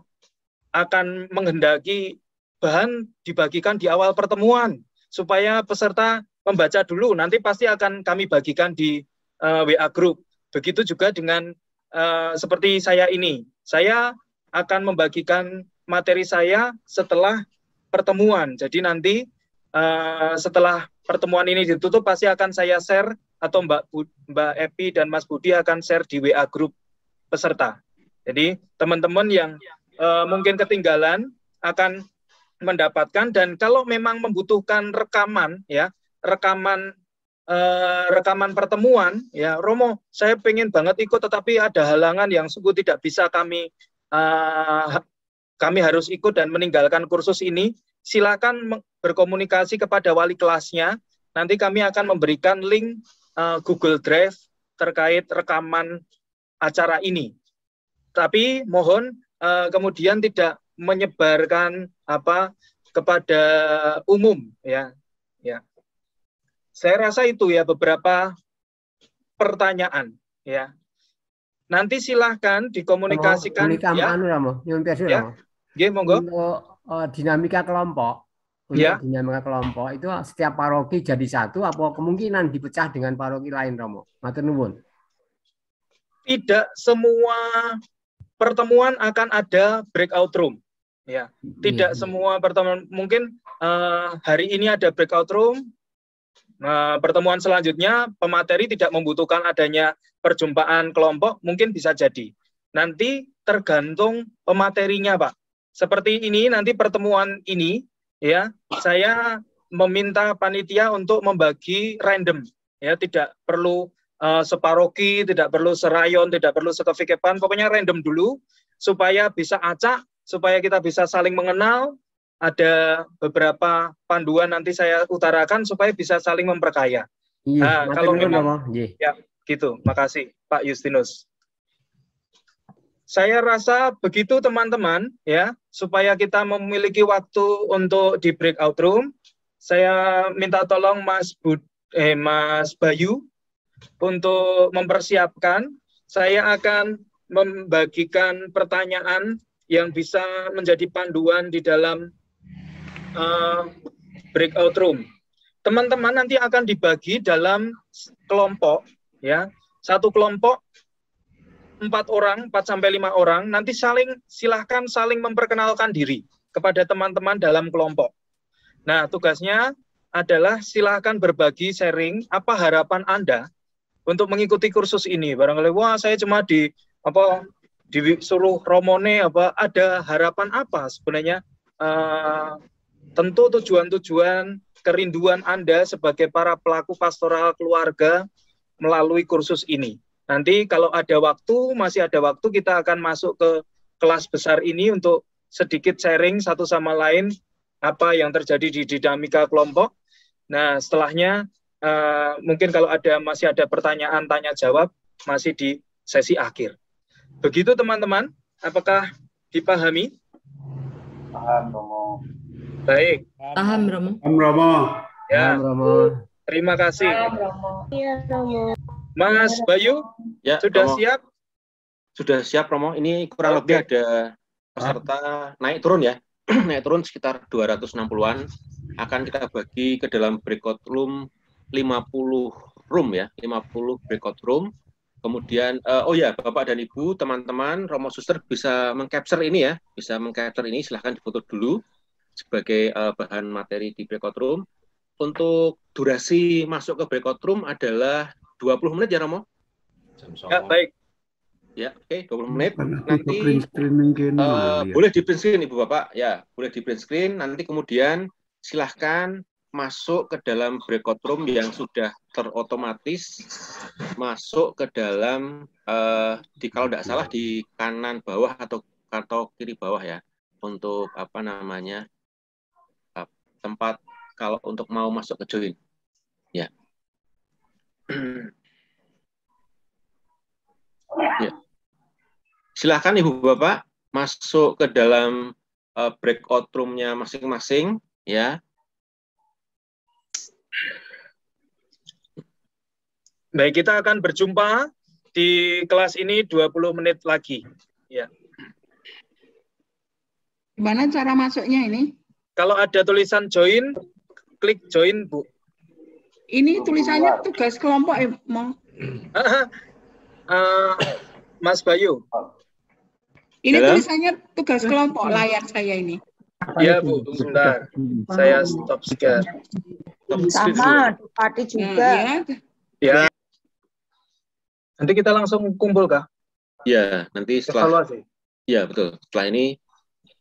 akan menghendaki bahan dibagikan di awal pertemuan supaya peserta membaca dulu nanti pasti akan kami bagikan di uh, eh, WA group begitu juga dengan uh, seperti saya ini saya akan membagikan materi saya setelah pertemuan jadi nanti uh, setelah pertemuan ini ditutup pasti akan saya share atau Mbak Bu, Mbak Epi dan Mas Budi akan share di WA grup peserta. Jadi teman-teman yang uh, mungkin ketinggalan akan mendapatkan dan kalau memang membutuhkan rekaman ya rekaman uh, rekaman pertemuan ya Romo saya pengen banget ikut tetapi ada halangan yang sungguh tidak bisa kami uh, kami harus ikut dan meninggalkan kursus ini silakan berkomunikasi kepada wali kelasnya. Nanti kami akan memberikan link uh, Google Drive terkait rekaman acara ini. Tapi mohon uh, kemudian tidak menyebarkan apa kepada umum ya. Ya. Saya rasa itu ya beberapa pertanyaan ya. Nanti silahkan dikomunikasikan oh, ya. Anu, ya. ya. monggo. Untuk uh, dinamika kelompok untuk iya. dinamika kelompok itu setiap paroki jadi satu apa kemungkinan dipecah dengan paroki lain Romo? Matur nuwun. Tidak semua pertemuan akan ada breakout room. Ya, tidak yeah. semua pertemuan mungkin uh, hari ini ada breakout room. Nah, pertemuan selanjutnya pemateri tidak membutuhkan adanya perjumpaan kelompok, mungkin bisa jadi. Nanti tergantung pematerinya, Pak seperti ini nanti pertemuan ini ya saya meminta panitia untuk membagi random ya tidak perlu uh, separoki, tidak perlu serayon, tidak perlu sekefikepan, pokoknya random dulu supaya bisa acak, supaya kita bisa saling mengenal. Ada beberapa panduan nanti saya utarakan supaya bisa saling memperkaya. Iya, nah, kalau memang iya. ya gitu. Makasih Pak Justinus. Saya rasa begitu teman-teman ya supaya kita memiliki waktu untuk di breakout room. Saya minta tolong Mas Bud, eh, Mas Bayu untuk mempersiapkan. Saya akan membagikan pertanyaan yang bisa menjadi panduan di dalam uh, breakout room. Teman-teman nanti akan dibagi dalam kelompok, ya. Satu kelompok empat orang, empat sampai lima orang, nanti saling silahkan saling memperkenalkan diri kepada teman-teman dalam kelompok. Nah, tugasnya adalah silahkan berbagi sharing apa harapan Anda untuk mengikuti kursus ini. Barangkali wah saya cuma di apa disuruh romone apa ada harapan apa sebenarnya uh, tentu tujuan-tujuan kerinduan Anda sebagai para pelaku pastoral keluarga melalui kursus ini. Nanti kalau ada waktu, masih ada waktu kita akan masuk ke kelas besar ini untuk sedikit sharing satu sama lain apa yang terjadi di dinamika kelompok. Nah, setelahnya uh, mungkin kalau ada masih ada pertanyaan tanya jawab masih di sesi akhir. Begitu teman-teman, apakah dipahami? Paham, Romo. Baik. Paham, Romo. Paham, Romo. Ya. Paham, Romo. Terima kasih. Paham, Romo. Ya, Romo. Mas Bayu, ya, sudah Romo. siap? Sudah siap, Romo. Ini kurang okay. lebih ada peserta naik turun ya. naik turun sekitar 260-an. Akan kita bagi ke dalam breakout room 50 room ya, 50 breakout room. Kemudian, uh, oh ya, Bapak dan Ibu, teman-teman, Romo Suster bisa mengcapture ini ya, bisa mengcapture ini, silahkan difoto dulu sebagai uh, bahan materi di breakout room untuk durasi masuk ke breakout room adalah 20 menit ya Romo? Ya, baik. Ya, oke, okay, 20 menit. Nanti uh, boleh di print screen Ibu Bapak, ya, boleh di print screen. Nanti kemudian silahkan masuk ke dalam breakout room yang sudah terotomatis masuk ke dalam uh, di kalau tidak salah di kanan bawah atau atau kiri bawah ya untuk apa namanya eh, tempat kalau untuk mau masuk ke join. Ya. ya. ya. Silahkan Ibu Bapak masuk ke dalam uh, breakout roomnya masing-masing ya. Baik, kita akan berjumpa di kelas ini 20 menit lagi. Ya. Gimana cara masuknya ini? Kalau ada tulisan join, klik join bu ini tulisannya tugas kelompok emang. uh, ah, ah. eh, Mas Bayu ini Halo? tulisannya tugas kelompok hmm. layar saya ini Iya bu sebentar saya stop sekarang. sama Bupati hmm, juga iya. ya, ya. nanti kita langsung kumpul kah ya nanti setelah Evaluasi. ya betul setelah ini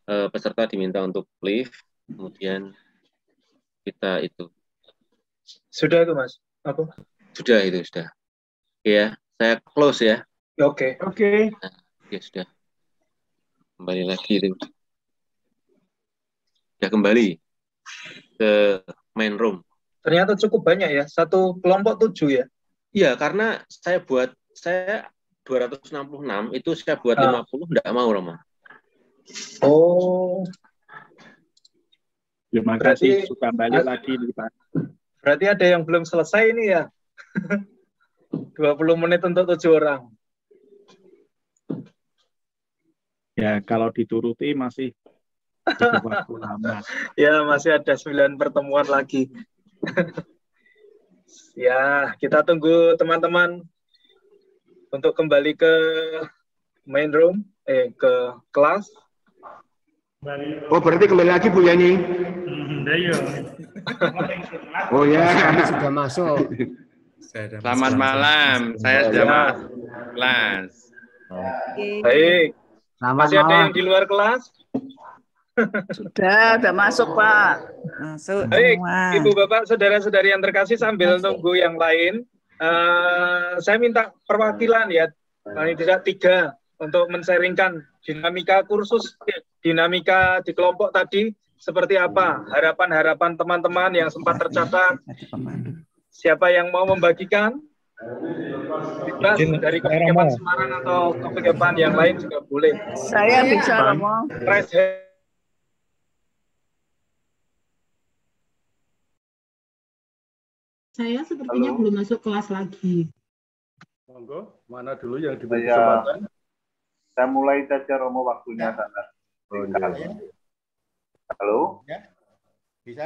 eh, peserta diminta untuk leave kemudian kita itu. Sudah itu mas. Apa? Sudah itu sudah. Oke ya, saya close ya. ya oke. Okay. Oke. Nah, okay. ya sudah. Kembali lagi itu. Sudah kembali ke main room. Ternyata cukup banyak ya. Satu kelompok tujuh ya. Iya, karena saya buat saya 266 itu saya buat ah. 50 enggak mau Roma. Oh, Terima ya, kasih suka balik lagi nih Pak. Berarti ada yang belum selesai ini ya. 20 menit untuk tujuh orang. Ya, kalau dituruti masih waktu lama. ya, masih ada 9 pertemuan lagi. ya, kita tunggu teman-teman untuk kembali ke main room, eh, ke kelas. Oh berarti kembali lagi Bu Yani? Hmm, iya. oh ya. sudah masuk. Selamat malam. Saya sudah ya, ya. masuk kelas. Baik. Selamat Masih malam. ada yang di luar kelas? Sudah, sudah masuk Pak. Masuk Baik, Ibu Bapak, saudara-saudari yang terkasih sambil Masih. nunggu yang lain, uh, saya minta perwakilan ya, paling tidak tiga untuk menseringkan dinamika kursus dinamika di kelompok tadi seperti apa? Harapan-harapan teman-teman yang sempat tercatat. Siapa yang mau membagikan? Bebas dari Kepikepan Semarang atau Kepikepan yang lain juga boleh. Saya bisa, Romo. Saya sepertinya Halo. belum masuk kelas lagi. Monggo, mana dulu yang diberi kesempatan? Saya mulai saja Romo waktunya. Ya. Sana. Iya. Ya. Halo. Ya. Bisa?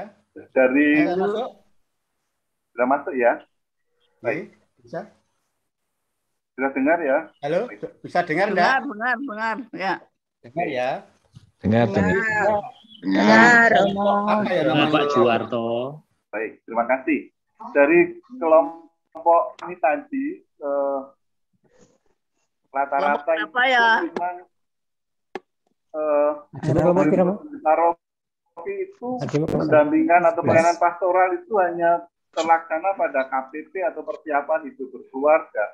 Dari Sudah masuk? Sudah masuk ya? Iya, Baik. Bisa? Sudah dengar ya? Halo, bisa dengar enggak? Dengar, dengar, dengar. Ya. Dengar ya. Dengar, dengar. Dengar. dengar. ya Pak Juwarto? Baik, terima kasih. Dari kelompok ini tadi eh, rata-rata apa ya? Memang eh, itu pendampingan atau pelayanan pastoral itu hanya terlaksana pada KPP atau persiapan hidup berkeluarga.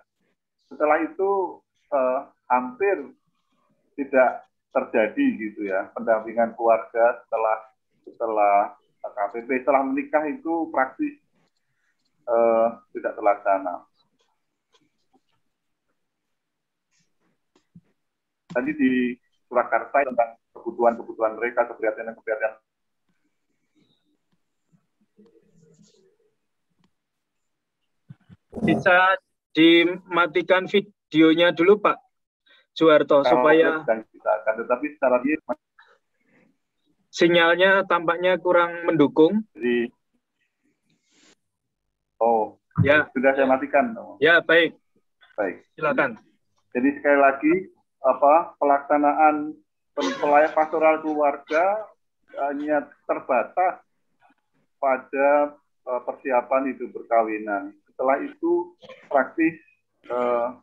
Setelah itu eh, hampir tidak terjadi gitu ya pendampingan keluarga setelah setelah eh, KPP setelah menikah itu praktis eh, tidak terlaksana. Tadi di Surakarta tentang kebutuhan-kebutuhan mereka, keprihatinan-keprihatinan. Bisa dimatikan videonya dulu, Pak Juwarto, Kalau supaya kita akan, tetapi secara sinyalnya tampaknya kurang mendukung. Jadi, oh, ya sudah saya matikan. Ya baik. Baik. Silakan. Jadi sekali lagi apa pelaksanaan pelayan pastoral keluarga hanya eh, terbatas pada uh, persiapan itu berkawinan. Setelah itu praktis uh,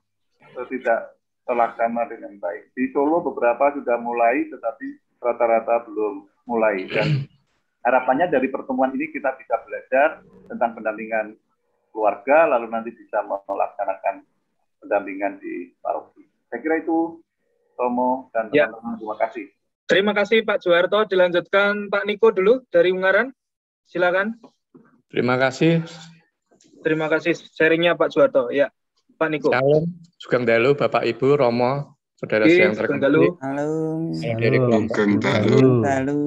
tidak terlaksana dengan baik. Di Solo beberapa sudah mulai, tetapi rata-rata belum mulai. Dan harapannya dari pertemuan ini kita bisa belajar tentang pendampingan keluarga, lalu nanti bisa melaksanakan pendampingan di paroki. Saya kira itu Tomo, dan ya. teman-teman. Ya. Terima kasih. Terima kasih Pak Juwarto. Dilanjutkan Pak Niko dulu dari Ungaran. Silakan. Terima kasih. Terima kasih sharingnya Pak Juwarto. Ya, Pak Niko. Salam, Sugeng Dalu, Bapak Ibu, Romo, saudara saudara yang terkasih. Halo. Dari Dalu. Dalu.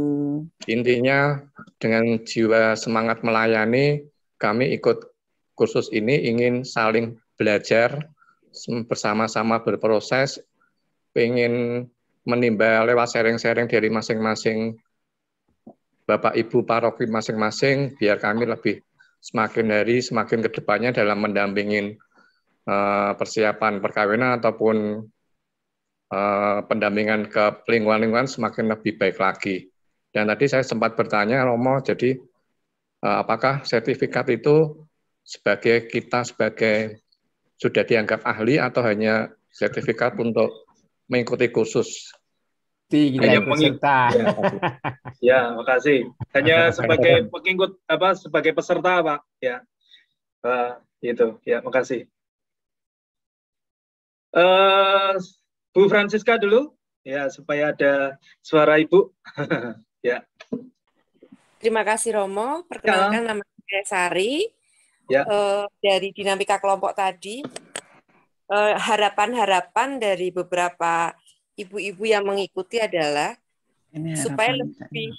Intinya dengan jiwa semangat melayani, kami ikut kursus ini ingin saling belajar bersama-sama berproses ingin menimba lewat sharing-sharing dari masing-masing Bapak Ibu paroki masing-masing biar kami lebih semakin dari semakin kedepannya dalam mendampingin uh, persiapan perkawinan ataupun uh, pendampingan ke lingkungan-lingkungan semakin lebih baik lagi. Dan tadi saya sempat bertanya Romo, jadi uh, apakah sertifikat itu sebagai kita sebagai sudah dianggap ahli atau hanya sertifikat untuk mengikuti kursus. Hanya peserta. Ya, makasih. ya, makasih. Hanya sebagai pengikut apa sebagai peserta, Pak. Ya. Uh, ah, itu. Ya, makasih. Uh, Bu Francisca dulu ya supaya ada suara Ibu. ya. Terima kasih Romo. Ya. Perkenalkan ya. nama saya Sari. Ya. Uh, dari dinamika kelompok tadi Eh, harapan-harapan dari beberapa ibu-ibu yang mengikuti adalah Ini supaya lebih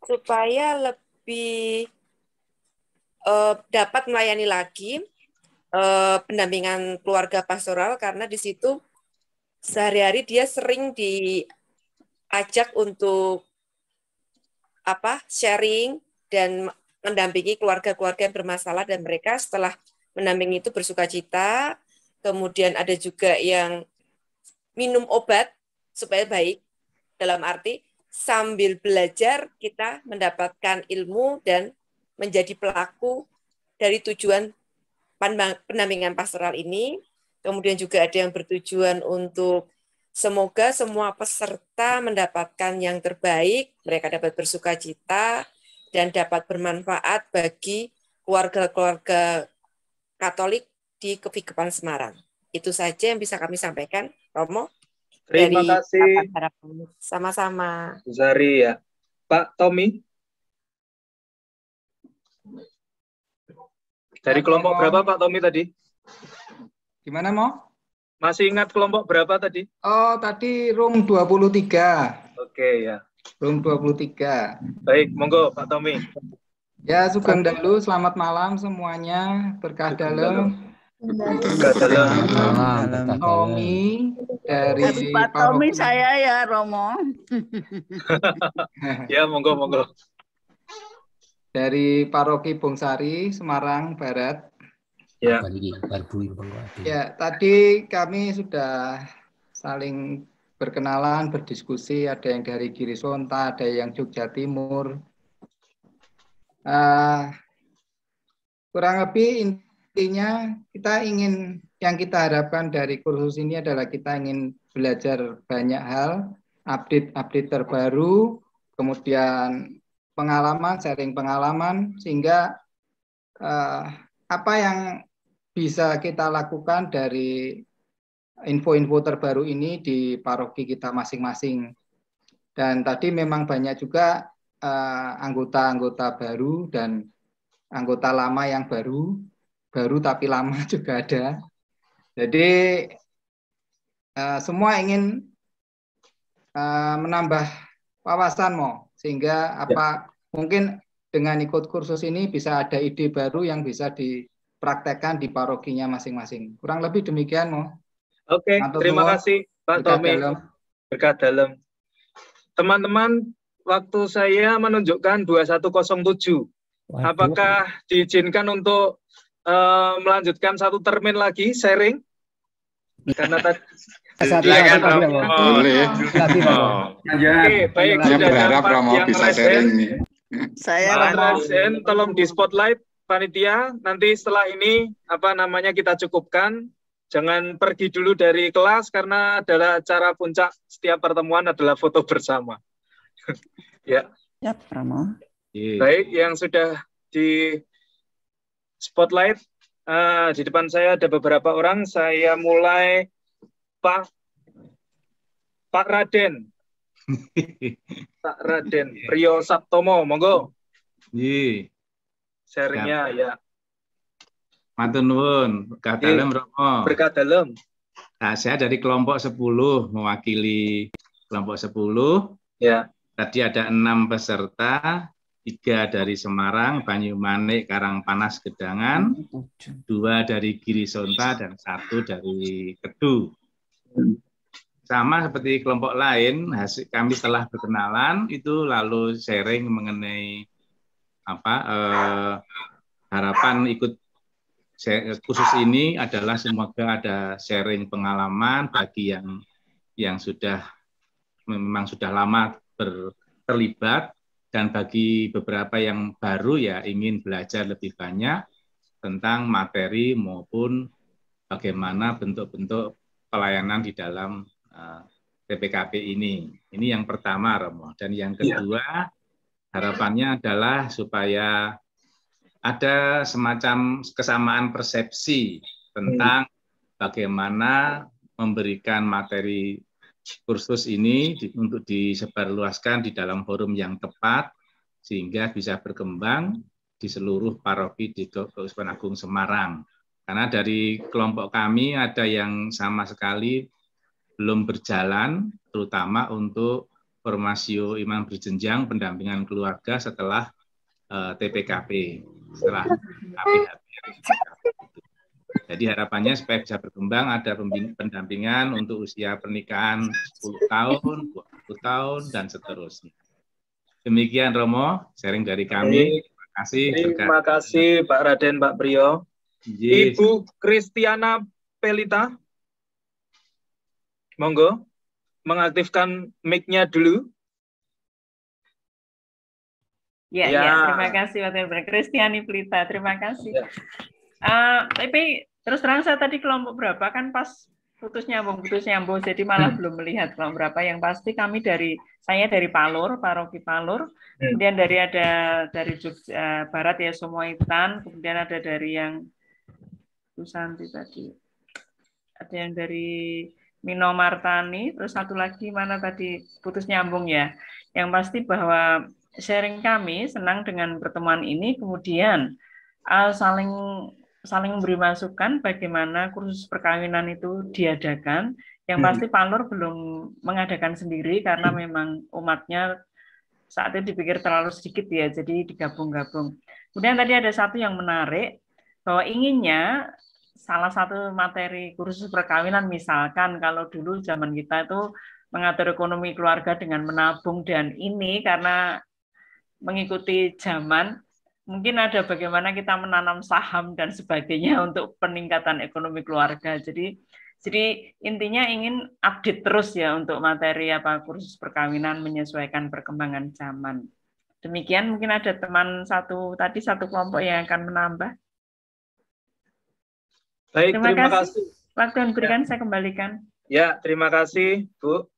supaya lebih uh, dapat melayani lagi uh, pendampingan keluarga pastoral karena di situ sehari-hari dia sering diajak untuk apa sharing dan mendampingi keluarga-keluarga yang bermasalah dan mereka setelah mendampingi itu bersuka cita kemudian ada juga yang minum obat supaya baik dalam arti sambil belajar kita mendapatkan ilmu dan menjadi pelaku dari tujuan pendampingan pastoral ini. Kemudian juga ada yang bertujuan untuk semoga semua peserta mendapatkan yang terbaik, mereka dapat bersuka cita dan dapat bermanfaat bagi keluarga-keluarga Katolik di Kopi Semarang. Itu saja yang bisa kami sampaikan, Romo. Terima dari kasih. Sama-sama. Zari ya. Pak Tommy. Dari kelompok berapa Pak Tommy tadi? Gimana mau? Masih ingat kelompok berapa tadi? Oh, tadi room 23. Oke ya. Room 23. Baik, monggo Pak Tommy. Ya, Sugeng Dalu, selamat malam semuanya. Berkah dalam. Dalam Tommy dari Pak Tommy saya ya Romo. ya monggo monggo. Dari Paroki Bongsari, Semarang Barat. Ya. Ya, tadi kami sudah saling berkenalan, berdiskusi, ada yang dari Giri Sonta, ada yang Jogja Timur. Uh, kurang lebih intinya kita ingin yang kita harapkan dari kursus ini adalah kita ingin belajar banyak hal, update-update terbaru, kemudian pengalaman, sharing pengalaman, sehingga eh, apa yang bisa kita lakukan dari info-info terbaru ini di paroki kita masing-masing. Dan tadi memang banyak juga eh, anggota-anggota uh, anggota -anggota baru dan anggota lama yang baru baru tapi lama juga ada. Jadi uh, semua ingin uh, menambah wawasan mau sehingga ya. apa mungkin dengan ikut kursus ini bisa ada ide baru yang bisa dipraktekkan di parokinya masing-masing. Kurang lebih demikian mau. Oke, okay, terima kasih Pak Tommy. Dalam. Berkat dalam. Teman-teman, waktu saya menunjukkan 2107. Waduh. Apakah diizinkan untuk uh, melanjutkan satu termin lagi sharing karena tadi baik saya berharap saya tolong di spotlight panitia nanti setelah ini apa namanya kita cukupkan jangan pergi dulu dari kelas karena adalah acara puncak setiap pertemuan adalah foto bersama ya Yap, Ramo. Baik, yang sudah di spotlight. Uh, di depan saya ada beberapa orang. Saya mulai Pak Pak Raden. Pak Raden iya. Rio Saptomo, monggo. Iya. Sharingnya ya. Matur nuwun, berkah iya. Romo. Berkah Nah, saya dari kelompok 10 mewakili kelompok 10. Ya. Tadi ada enam peserta, tiga dari Semarang, Banyumanik, Karangpanas, Gedangan, dua dari Giri Sonta dan satu dari Kedu. Sama seperti kelompok lain, hasil, kami setelah berkenalan itu lalu sharing mengenai apa eh, harapan ikut khusus ini adalah semoga ada sharing pengalaman bagi yang yang sudah memang sudah lama ber, terlibat dan bagi beberapa yang baru ya ingin belajar lebih banyak tentang materi maupun bagaimana bentuk-bentuk pelayanan di dalam eh, TPKP ini. Ini yang pertama Romo dan yang iya. kedua harapannya adalah supaya ada semacam kesamaan persepsi tentang hmm. bagaimana memberikan materi kursus ini di, untuk disebarluaskan di dalam forum yang tepat sehingga bisa berkembang di seluruh paroki di Keuskupan Agung Semarang. Karena dari kelompok kami ada yang sama sekali belum berjalan, terutama untuk formasio iman berjenjang pendampingan keluarga setelah uh, eh, TPKP, setelah KPHP. Jadi harapannya supaya bisa berkembang ada pendampingan untuk usia pernikahan 10 tahun, 20 tahun, dan seterusnya. Demikian Romo, sharing dari kami. Terima kasih. Terima kasih Pak Raden, Pak Brio, Yes. Iya. Ibu Kristiana Pelita, monggo mengaktifkan mic-nya dulu. Ya, ya. ya, terima kasih Pak Kristiani Pelita, terima kasih. Ya. Uh, tapi Terus terang saya tadi kelompok berapa kan pas putus nyambung putus nyambung jadi malah hmm. belum melihat kelompok berapa yang pasti kami dari saya dari Palur paroki Palur hmm. kemudian dari ada dari Jogja eh, Barat ya Sumoitan kemudian ada dari yang Susanti tadi ada yang dari Mino Martani terus satu lagi mana tadi putus nyambung ya yang pasti bahwa sharing kami senang dengan pertemuan ini kemudian uh, saling saling memberi masukan bagaimana kursus perkawinan itu diadakan. Yang hmm. pasti Palur belum mengadakan sendiri karena hmm. memang umatnya saat itu dipikir terlalu sedikit ya, jadi digabung-gabung. Kemudian tadi ada satu yang menarik bahwa inginnya salah satu materi kursus perkawinan misalkan kalau dulu zaman kita itu mengatur ekonomi keluarga dengan menabung dan ini karena mengikuti zaman mungkin ada bagaimana kita menanam saham dan sebagainya untuk peningkatan ekonomi keluarga. Jadi jadi intinya ingin update terus ya untuk materi apa kursus perkawinan menyesuaikan perkembangan zaman. Demikian mungkin ada teman satu tadi satu kelompok yang akan menambah. Baik, terima, terima kasih. kasih. Waktu yang diberikan ya. saya kembalikan. Ya, terima kasih Bu.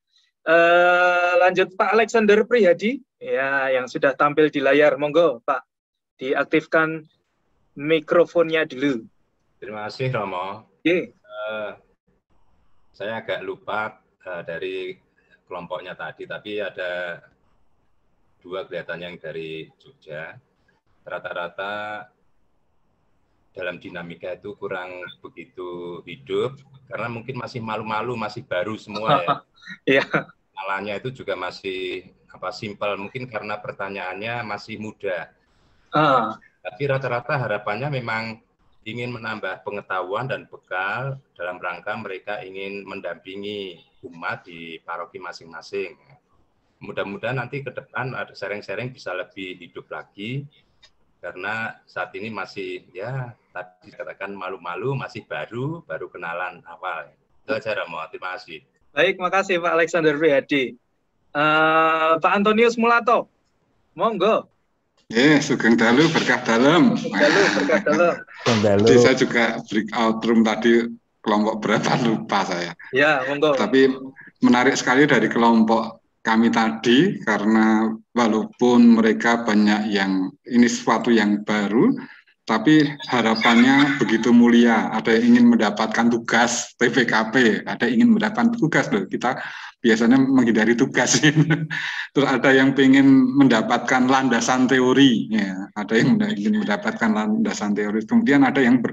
Uh, lanjut Pak Alexander Prihadi ya yang sudah tampil di layar. Monggo Pak diaktifkan mikrofonnya dulu. Terima kasih Romo. Okay. Uh, eh, saya agak lupa uh, dari kelompoknya tadi, tapi ada dua kelihatan yang dari Jogja. Rata-rata dalam dinamika itu kurang begitu hidup karena mungkin masih malu-malu, masih baru semua ya. Iya. itu juga masih apa simpel mungkin karena pertanyaannya masih muda. Ah. Tapi rata-rata harapannya memang ingin menambah pengetahuan dan bekal dalam rangka mereka ingin mendampingi umat di paroki masing-masing. Mudah-mudahan nanti ke depan sering sharing bisa lebih hidup lagi karena saat ini masih ya tadi dikatakan malu-malu masih baru baru kenalan awal. Itu aja Ramo, terima kasih. Baik, makasih Pak Alexander Prihadi. Uh, eh, Pak Antonius Mulato, monggo. Ya, yeah, Sugeng Dalu berkah dalam. Dalu berkah dalam. saya juga breakout room tadi kelompok berapa lupa saya. Ya, monggo. Tapi menarik sekali dari kelompok kami tadi karena walaupun mereka banyak yang ini sesuatu yang baru, tapi harapannya begitu mulia. Ada yang ingin mendapatkan tugas TPKP, ada yang ingin mendapatkan tugas loh. Kita biasanya menghindari tugas. Terus ada yang ingin mendapatkan landasan teori, ya. ada yang ingin mendapatkan landasan teori. Kemudian ada yang ber,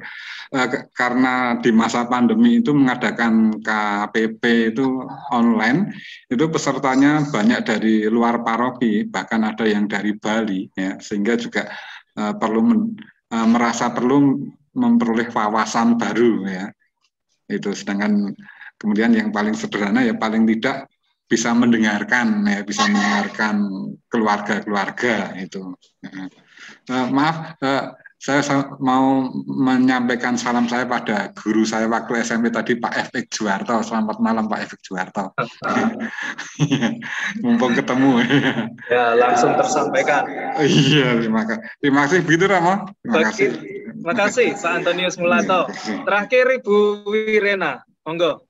eh, karena di masa pandemi itu mengadakan KPP itu online, itu pesertanya banyak dari luar paroki, bahkan ada yang dari Bali, ya. sehingga juga eh, perlu men, E, merasa perlu memperoleh wawasan baru ya itu sedangkan kemudian yang paling sederhana ya paling tidak bisa mendengarkan ya bisa mendengarkan keluarga-keluarga itu uh, maaf uh, saya mau menyampaikan salam saya pada guru saya waktu SMP tadi Pak Efek Juwarto. Selamat malam Pak Efek Juwarto. Mumpung ketemu. ya, langsung tersampaikan. Iya, terima kasih. Terima kasih begitu Ramo. Terima kasih. Terima kasih Pak Antonius Mulato. Iya, iya. Terakhir Ibu Wirena. Monggo.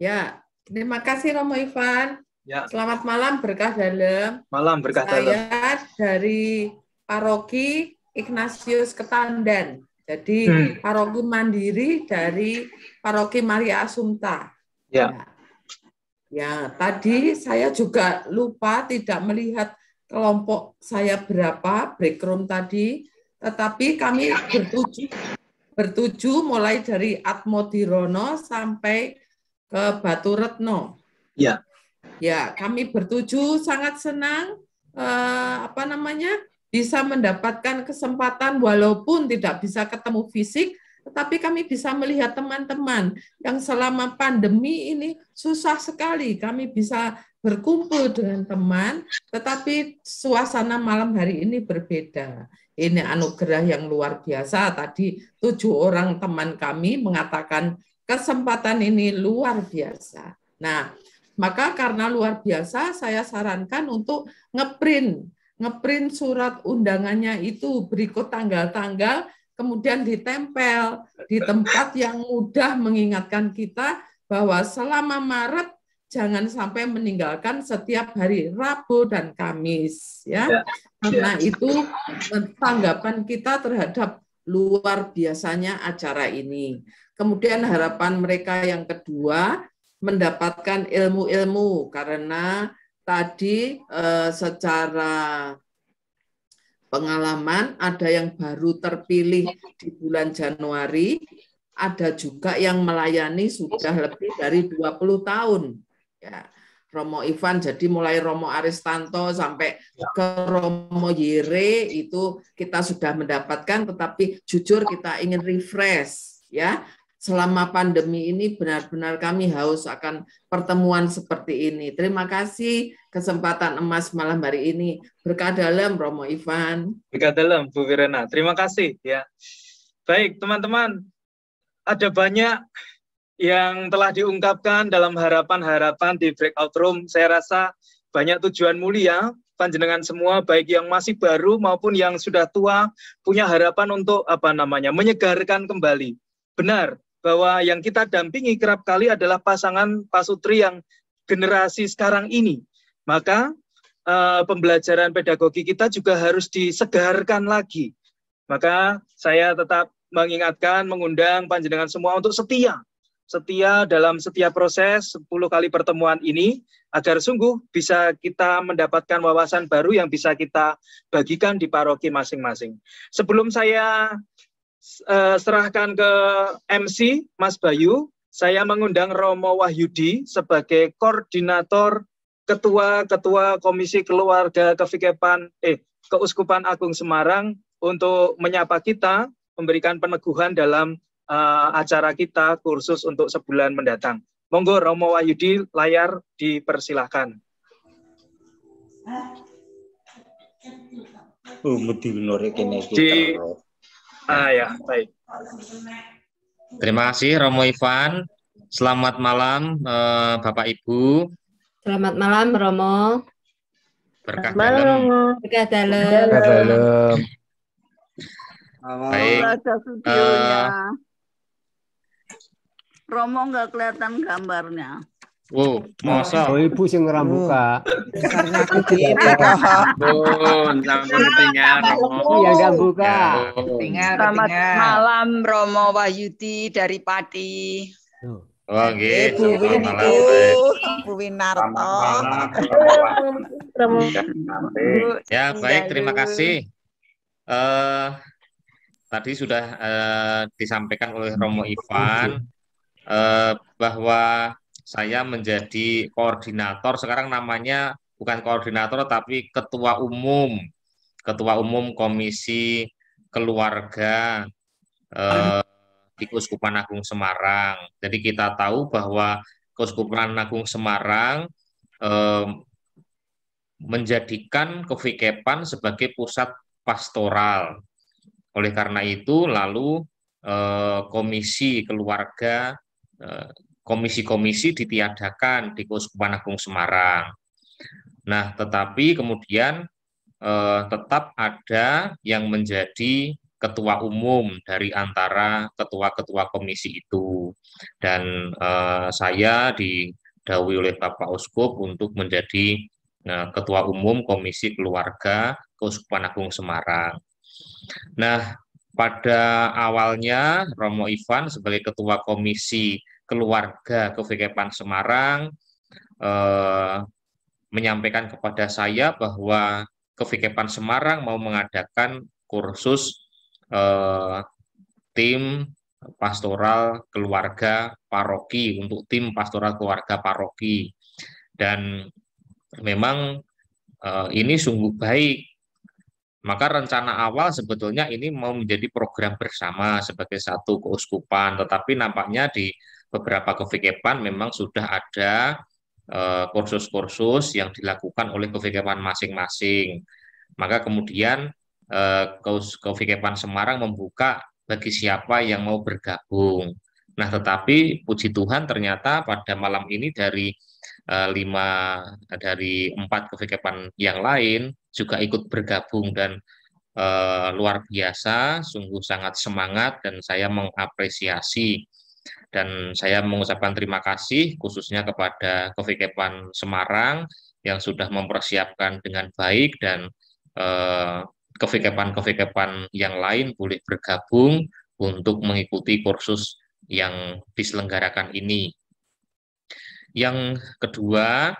Ya, terima kasih Romo Ivan. Ya. Selamat malam berkah dalam. Malam berkah dalam. Saya dari paroki Ignatius Ketandan. Jadi hmm. paroki mandiri dari paroki Maria Asumta. Ya. ya, tadi saya juga lupa tidak melihat kelompok saya berapa breakroom tadi, tetapi kami bertuju bertuju mulai dari Atmo Dirono sampai ke Batu Retno. Ya. Ya, kami bertuju sangat senang eh, apa namanya? bisa mendapatkan kesempatan walaupun tidak bisa ketemu fisik, tetapi kami bisa melihat teman-teman yang selama pandemi ini susah sekali. Kami bisa berkumpul dengan teman, tetapi suasana malam hari ini berbeda. Ini anugerah yang luar biasa. Tadi tujuh orang teman kami mengatakan kesempatan ini luar biasa. Nah, maka karena luar biasa, saya sarankan untuk ngeprint ngeprint surat undangannya itu berikut tanggal-tanggal kemudian ditempel di tempat yang mudah mengingatkan kita bahwa selama Maret jangan sampai meninggalkan setiap hari Rabu dan Kamis ya. ya karena ya. itu eh, tanggapan kita terhadap luar biasanya acara ini. Kemudian harapan mereka yang kedua mendapatkan ilmu-ilmu karena tadi eh, secara pengalaman ada yang baru terpilih di bulan Januari, ada juga yang melayani sudah lebih dari 20 tahun. Ya. Romo Ivan, jadi mulai Romo Aristanto sampai ya. ke Romo Yire itu kita sudah mendapatkan, tetapi jujur kita ingin refresh ya selama pandemi ini benar-benar kami haus akan pertemuan seperti ini. Terima kasih kesempatan emas malam hari ini. Berkah dalam Romo Ivan. Berkah dalam Bu Virena. Terima kasih ya. Baik, teman-teman. Ada banyak yang telah diungkapkan dalam harapan-harapan di breakout room. Saya rasa banyak tujuan mulia panjenengan semua baik yang masih baru maupun yang sudah tua punya harapan untuk apa namanya menyegarkan kembali. Benar, bahwa yang kita dampingi kerap kali adalah pasangan pasutri yang generasi sekarang ini. Maka uh, pembelajaran pedagogi kita juga harus disegarkan lagi. Maka saya tetap mengingatkan, mengundang panjenengan semua untuk setia. Setia dalam setiap proses 10 kali pertemuan ini agar sungguh bisa kita mendapatkan wawasan baru yang bisa kita bagikan di paroki masing-masing. Sebelum saya Eh, serahkan ke MC Mas Bayu. Saya mengundang Romo Wahyudi sebagai koordinator ketua-ketua Komisi Keluarga Kefikepan eh Keuskupan Agung Semarang untuk menyapa kita, memberikan peneguhan dalam uh, acara kita kursus untuk sebulan mendatang. Monggo Romo Wahyudi layar dipersilahkan. Oh, Di Ah ya, baik. Terima kasih Romo Ivan. Selamat malam uh, Bapak Ibu. Selamat malam Romo. Berkah dalam. Berkah dalam. Berkah dalam. Baik. Eh. Romo nggak kelihatan gambarnya. Oh, masa? Oh, ibu sing ora buka. Karena aku Bun, sampun ketinggal Romo. Iya, enggak buka. Ketinggal, ya, Selamat malam Romo Wahyudi dari Pati. Oh, nggih. Bu Winarto. Bu Winarto. Ya, baik, terima kasih. Eh tadi sudah eh, disampaikan oleh Romo Ivan eh, bahwa saya menjadi koordinator sekarang namanya bukan koordinator tapi ketua umum ketua umum komisi keluarga eh, di Kuskupan Agung Semarang. Jadi kita tahu bahwa Kuskupan Agung Semarang eh, menjadikan kevikepan sebagai pusat pastoral. Oleh karena itu lalu eh, komisi keluarga eh, komisi-komisi ditiadakan di Keuskupan Agung Semarang. Nah, tetapi kemudian eh, tetap ada yang menjadi ketua umum dari antara ketua-ketua komisi itu dan eh, saya didawi oleh Bapak Uskup untuk menjadi eh, ketua umum komisi keluarga Keuskupan Agung Semarang. Nah, pada awalnya Romo Ivan sebagai ketua komisi keluarga Kevikepan Semarang eh, menyampaikan kepada saya bahwa Kevikepan Semarang mau mengadakan kursus eh, tim pastoral keluarga paroki untuk tim pastoral keluarga paroki dan memang eh, ini sungguh baik maka rencana awal sebetulnya ini mau menjadi program bersama sebagai satu keuskupan tetapi nampaknya di beberapa kevikepan memang sudah ada eh, kursus-kursus yang dilakukan oleh kevikepan masing-masing. Maka kemudian eh, kevikepan Semarang membuka bagi siapa yang mau bergabung. Nah, tetapi puji Tuhan ternyata pada malam ini dari eh, lima dari empat kevikepan yang lain juga ikut bergabung dan Uh, luar biasa, sungguh sangat semangat dan saya mengapresiasi dan saya mengucapkan terima kasih khususnya kepada Kepan Semarang yang sudah mempersiapkan dengan baik dan eh, kevikepan Kepan yang lain boleh bergabung untuk mengikuti kursus yang diselenggarakan ini. Yang kedua,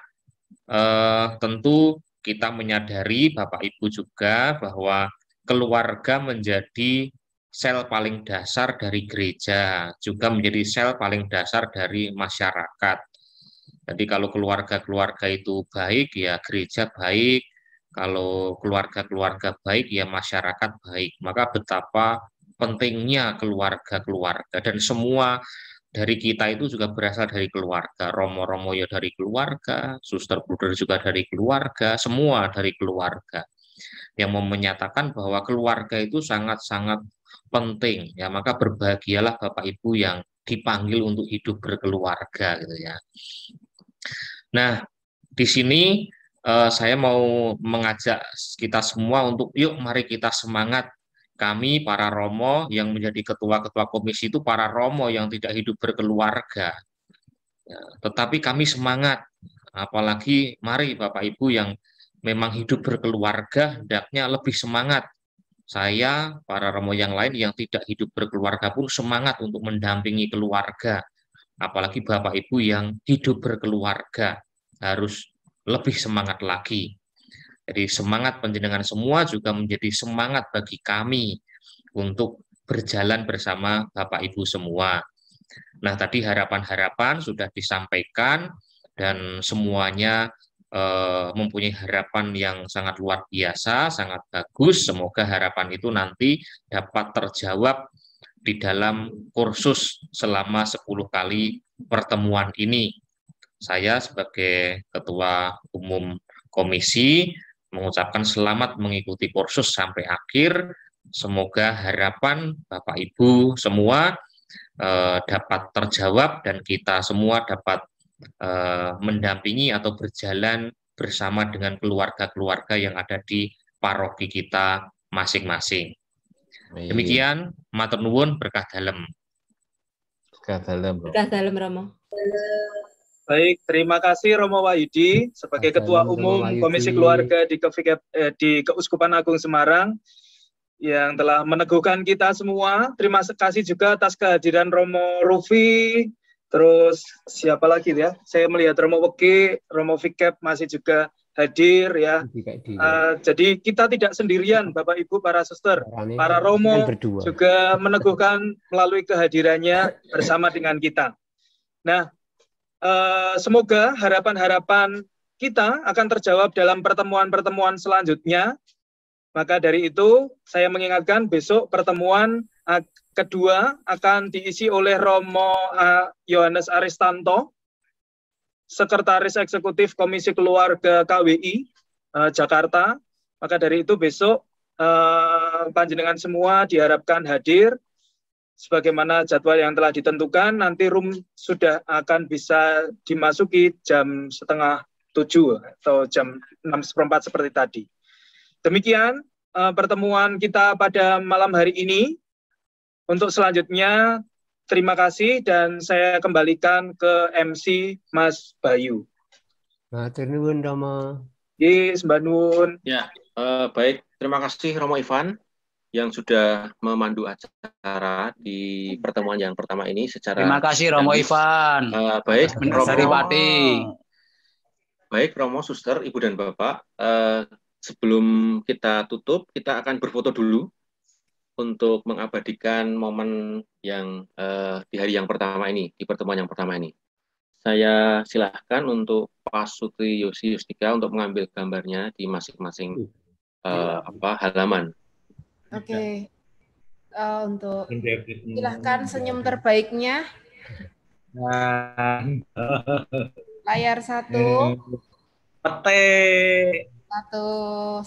eh, tentu kita menyadari Bapak Ibu juga bahwa keluarga menjadi sel paling dasar dari gereja, juga menjadi sel paling dasar dari masyarakat. Jadi kalau keluarga-keluarga itu baik, ya gereja baik. Kalau keluarga-keluarga baik, ya masyarakat baik. Maka betapa pentingnya keluarga-keluarga. Dan semua dari kita itu juga berasal dari keluarga. Romo-romo ya dari keluarga, suster bruder juga dari keluarga, semua dari keluarga. Yang menyatakan bahwa keluarga itu sangat-sangat penting ya maka berbahagialah Bapak Ibu yang dipanggil untuk hidup berkeluarga gitu ya. Nah, di sini eh, saya mau mengajak kita semua untuk yuk mari kita semangat kami para romo yang menjadi ketua-ketua komisi itu para romo yang tidak hidup berkeluarga. Ya, tetapi kami semangat apalagi mari Bapak Ibu yang memang hidup berkeluarga hendaknya lebih semangat saya, para yang lain yang tidak hidup berkeluarga pun semangat untuk mendampingi keluarga. Apalagi Bapak Ibu yang hidup berkeluarga harus lebih semangat lagi. Jadi semangat penjenengan semua juga menjadi semangat bagi kami untuk berjalan bersama Bapak Ibu semua. Nah, tadi harapan-harapan sudah disampaikan dan semuanya Eh, mempunyai harapan yang sangat luar biasa, sangat bagus. Semoga harapan itu nanti dapat terjawab di dalam kursus selama 10 kali pertemuan ini. Saya sebagai Ketua Umum Komisi mengucapkan selamat mengikuti kursus sampai akhir. Semoga harapan Bapak Ibu semua eh, dapat terjawab dan kita semua dapat Eh, mendampingi atau berjalan bersama dengan keluarga-keluarga yang ada di paroki kita masing-masing. Demikian matur nuwun berkah dalam Berkah dalem. Berkah dalam Romo. Baik, terima kasih Romo Wahyudi sebagai Akan Ketua Umum Komisi Keluarga di, Kefiket, eh, di Keuskupan Agung Semarang yang telah meneguhkan kita semua. Terima kasih juga atas kehadiran Romo Rufi, Terus siapa lagi ya? Saya melihat Romo Weki, Romo Fikep masih juga hadir ya. Uh, jadi kita tidak sendirian Bapak Ibu para suster, para kan Romo juga meneguhkan melalui kehadirannya bersama dengan kita. Nah, uh, semoga harapan-harapan kita akan terjawab dalam pertemuan-pertemuan selanjutnya. Maka dari itu saya mengingatkan besok pertemuan kedua akan diisi oleh Romo Yohanes Aristanto, Sekretaris Eksekutif Komisi Keluarga KWI e, Jakarta. Maka dari itu besok e, panjenengan semua diharapkan hadir sebagaimana jadwal yang telah ditentukan. Nanti room sudah akan bisa dimasuki jam setengah tujuh atau jam enam seperempat seperti tadi. Demikian e, pertemuan kita pada malam hari ini. Untuk selanjutnya, terima kasih dan saya kembalikan ke MC Mas Bayu. Nah, ternuun Dama. Yes, Mbak Ya, uh, baik. Terima kasih Romo Ivan yang sudah memandu acara di pertemuan yang pertama ini secara Terima kasih Romo dan, Ivan. Uh, baik, Romo. Saripati. Baik, Romo, Suster, Ibu dan Bapak, uh, sebelum kita tutup, kita akan berfoto dulu untuk mengabadikan momen yang uh, di hari yang pertama ini, di pertemuan yang pertama ini. Saya silahkan untuk Pak Sutri Yosi Yustika untuk mengambil gambarnya di masing-masing uh, apa halaman. Oke. Okay. Uh, eh, untuk silahkan senyum terbaiknya. Layar satu. Pete. Satu,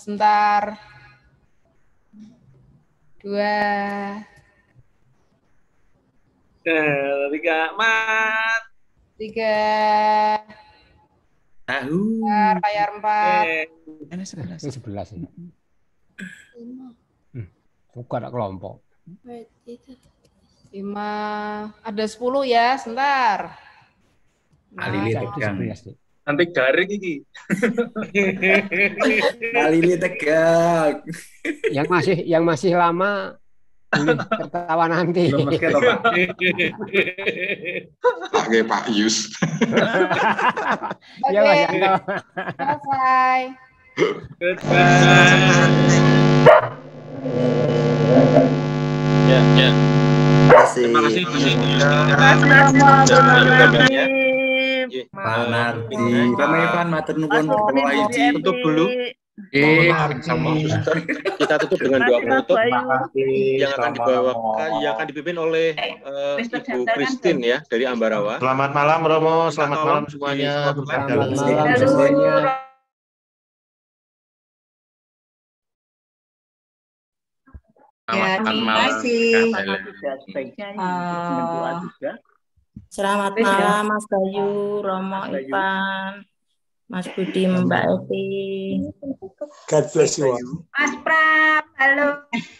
sebentar dua, tiga, empat, tiga, tahu, empat, layar empat, ini sebelas, sebelas ini Bukan ada kelompok. Lima, ada sepuluh ya, sebentar. Nah, Alili tegang nanti garing iki. Kali ini tegak. Yang masih yang masih lama tertawa nanti. Pakai Pak Yus. Iya Ya, Selesai. Goodbye. Ya, ya. Terima kasih. Terima kasih. Terima kasih. Terima kasih nggih. Iya. Panarti. Iya. Pamaipan iya. matur nuwun kula Untuk tutup dulu. Eh, sama Kita tutup dengan doa penutup yang akan dibawakan yang akan dipimpin oleh uh, Ibu kan Christine ya dari Ambarawa. Selamat malam Romo, selamat malam semuanya. Selamat malam semuanya. Selamat ya, terima kasih. Uh, Selamat Terus ya. malam ya. Mas Bayu, Romo Mas Bayu. Ipan, Mas Budi, Mbak Eti. God bless you all. Mas Pram, halo.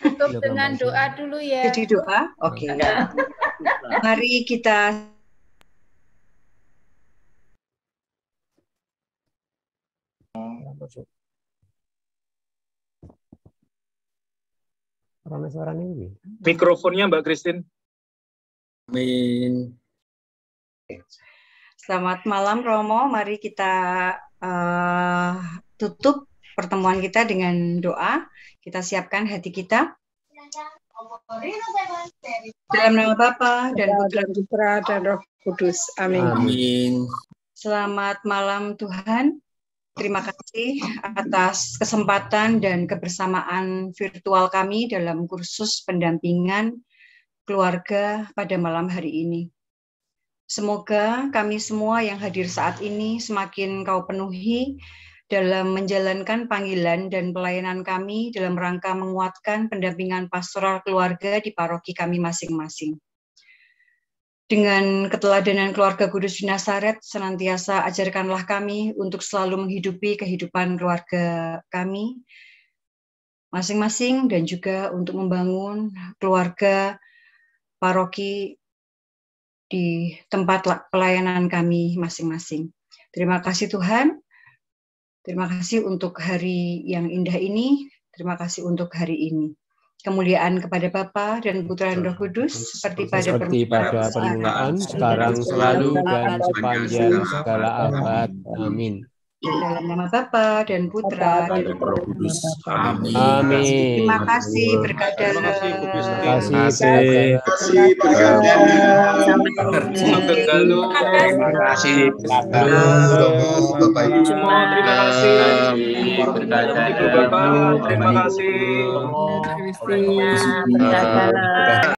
Tutup dengan doa dulu ya. Jadi doa? Oke. Okay. Mari kita Rame suara nih. Mikrofonnya Mbak Christine. Amin. Selamat malam Romo, mari kita uh, tutup pertemuan kita dengan doa. Kita siapkan hati kita. Dalam nama Bapa dan Putra dan, Putra, dan Roh Kudus. Amin. Amin. Selamat malam Tuhan. Terima kasih atas kesempatan dan kebersamaan virtual kami dalam kursus pendampingan keluarga pada malam hari ini. Semoga kami semua yang hadir saat ini semakin kau penuhi dalam menjalankan panggilan dan pelayanan kami dalam rangka menguatkan pendampingan pastoral keluarga di paroki kami masing-masing. Dengan keteladanan keluarga Kudus di Nasaret, senantiasa ajarkanlah kami untuk selalu menghidupi kehidupan keluarga kami masing-masing dan juga untuk membangun keluarga paroki di tempat pelayanan kami masing-masing. Terima kasih Tuhan. Terima kasih untuk hari yang indah ini. Terima kasih untuk hari ini. Kemuliaan kepada Bapa dan Putra dan Roh Kudus seperti pada seperti pada permulaan, sekarang, selalu, dan sepanjang segala abad. Amin dalam nama Bapa dan Putra dan Roh Kudus. Amin. Terima kasih berkadar. Terima kasih Terima kasih Terima kasih kasih. Bapak Terima kasih Terima kasih. Terima kasih berkadar.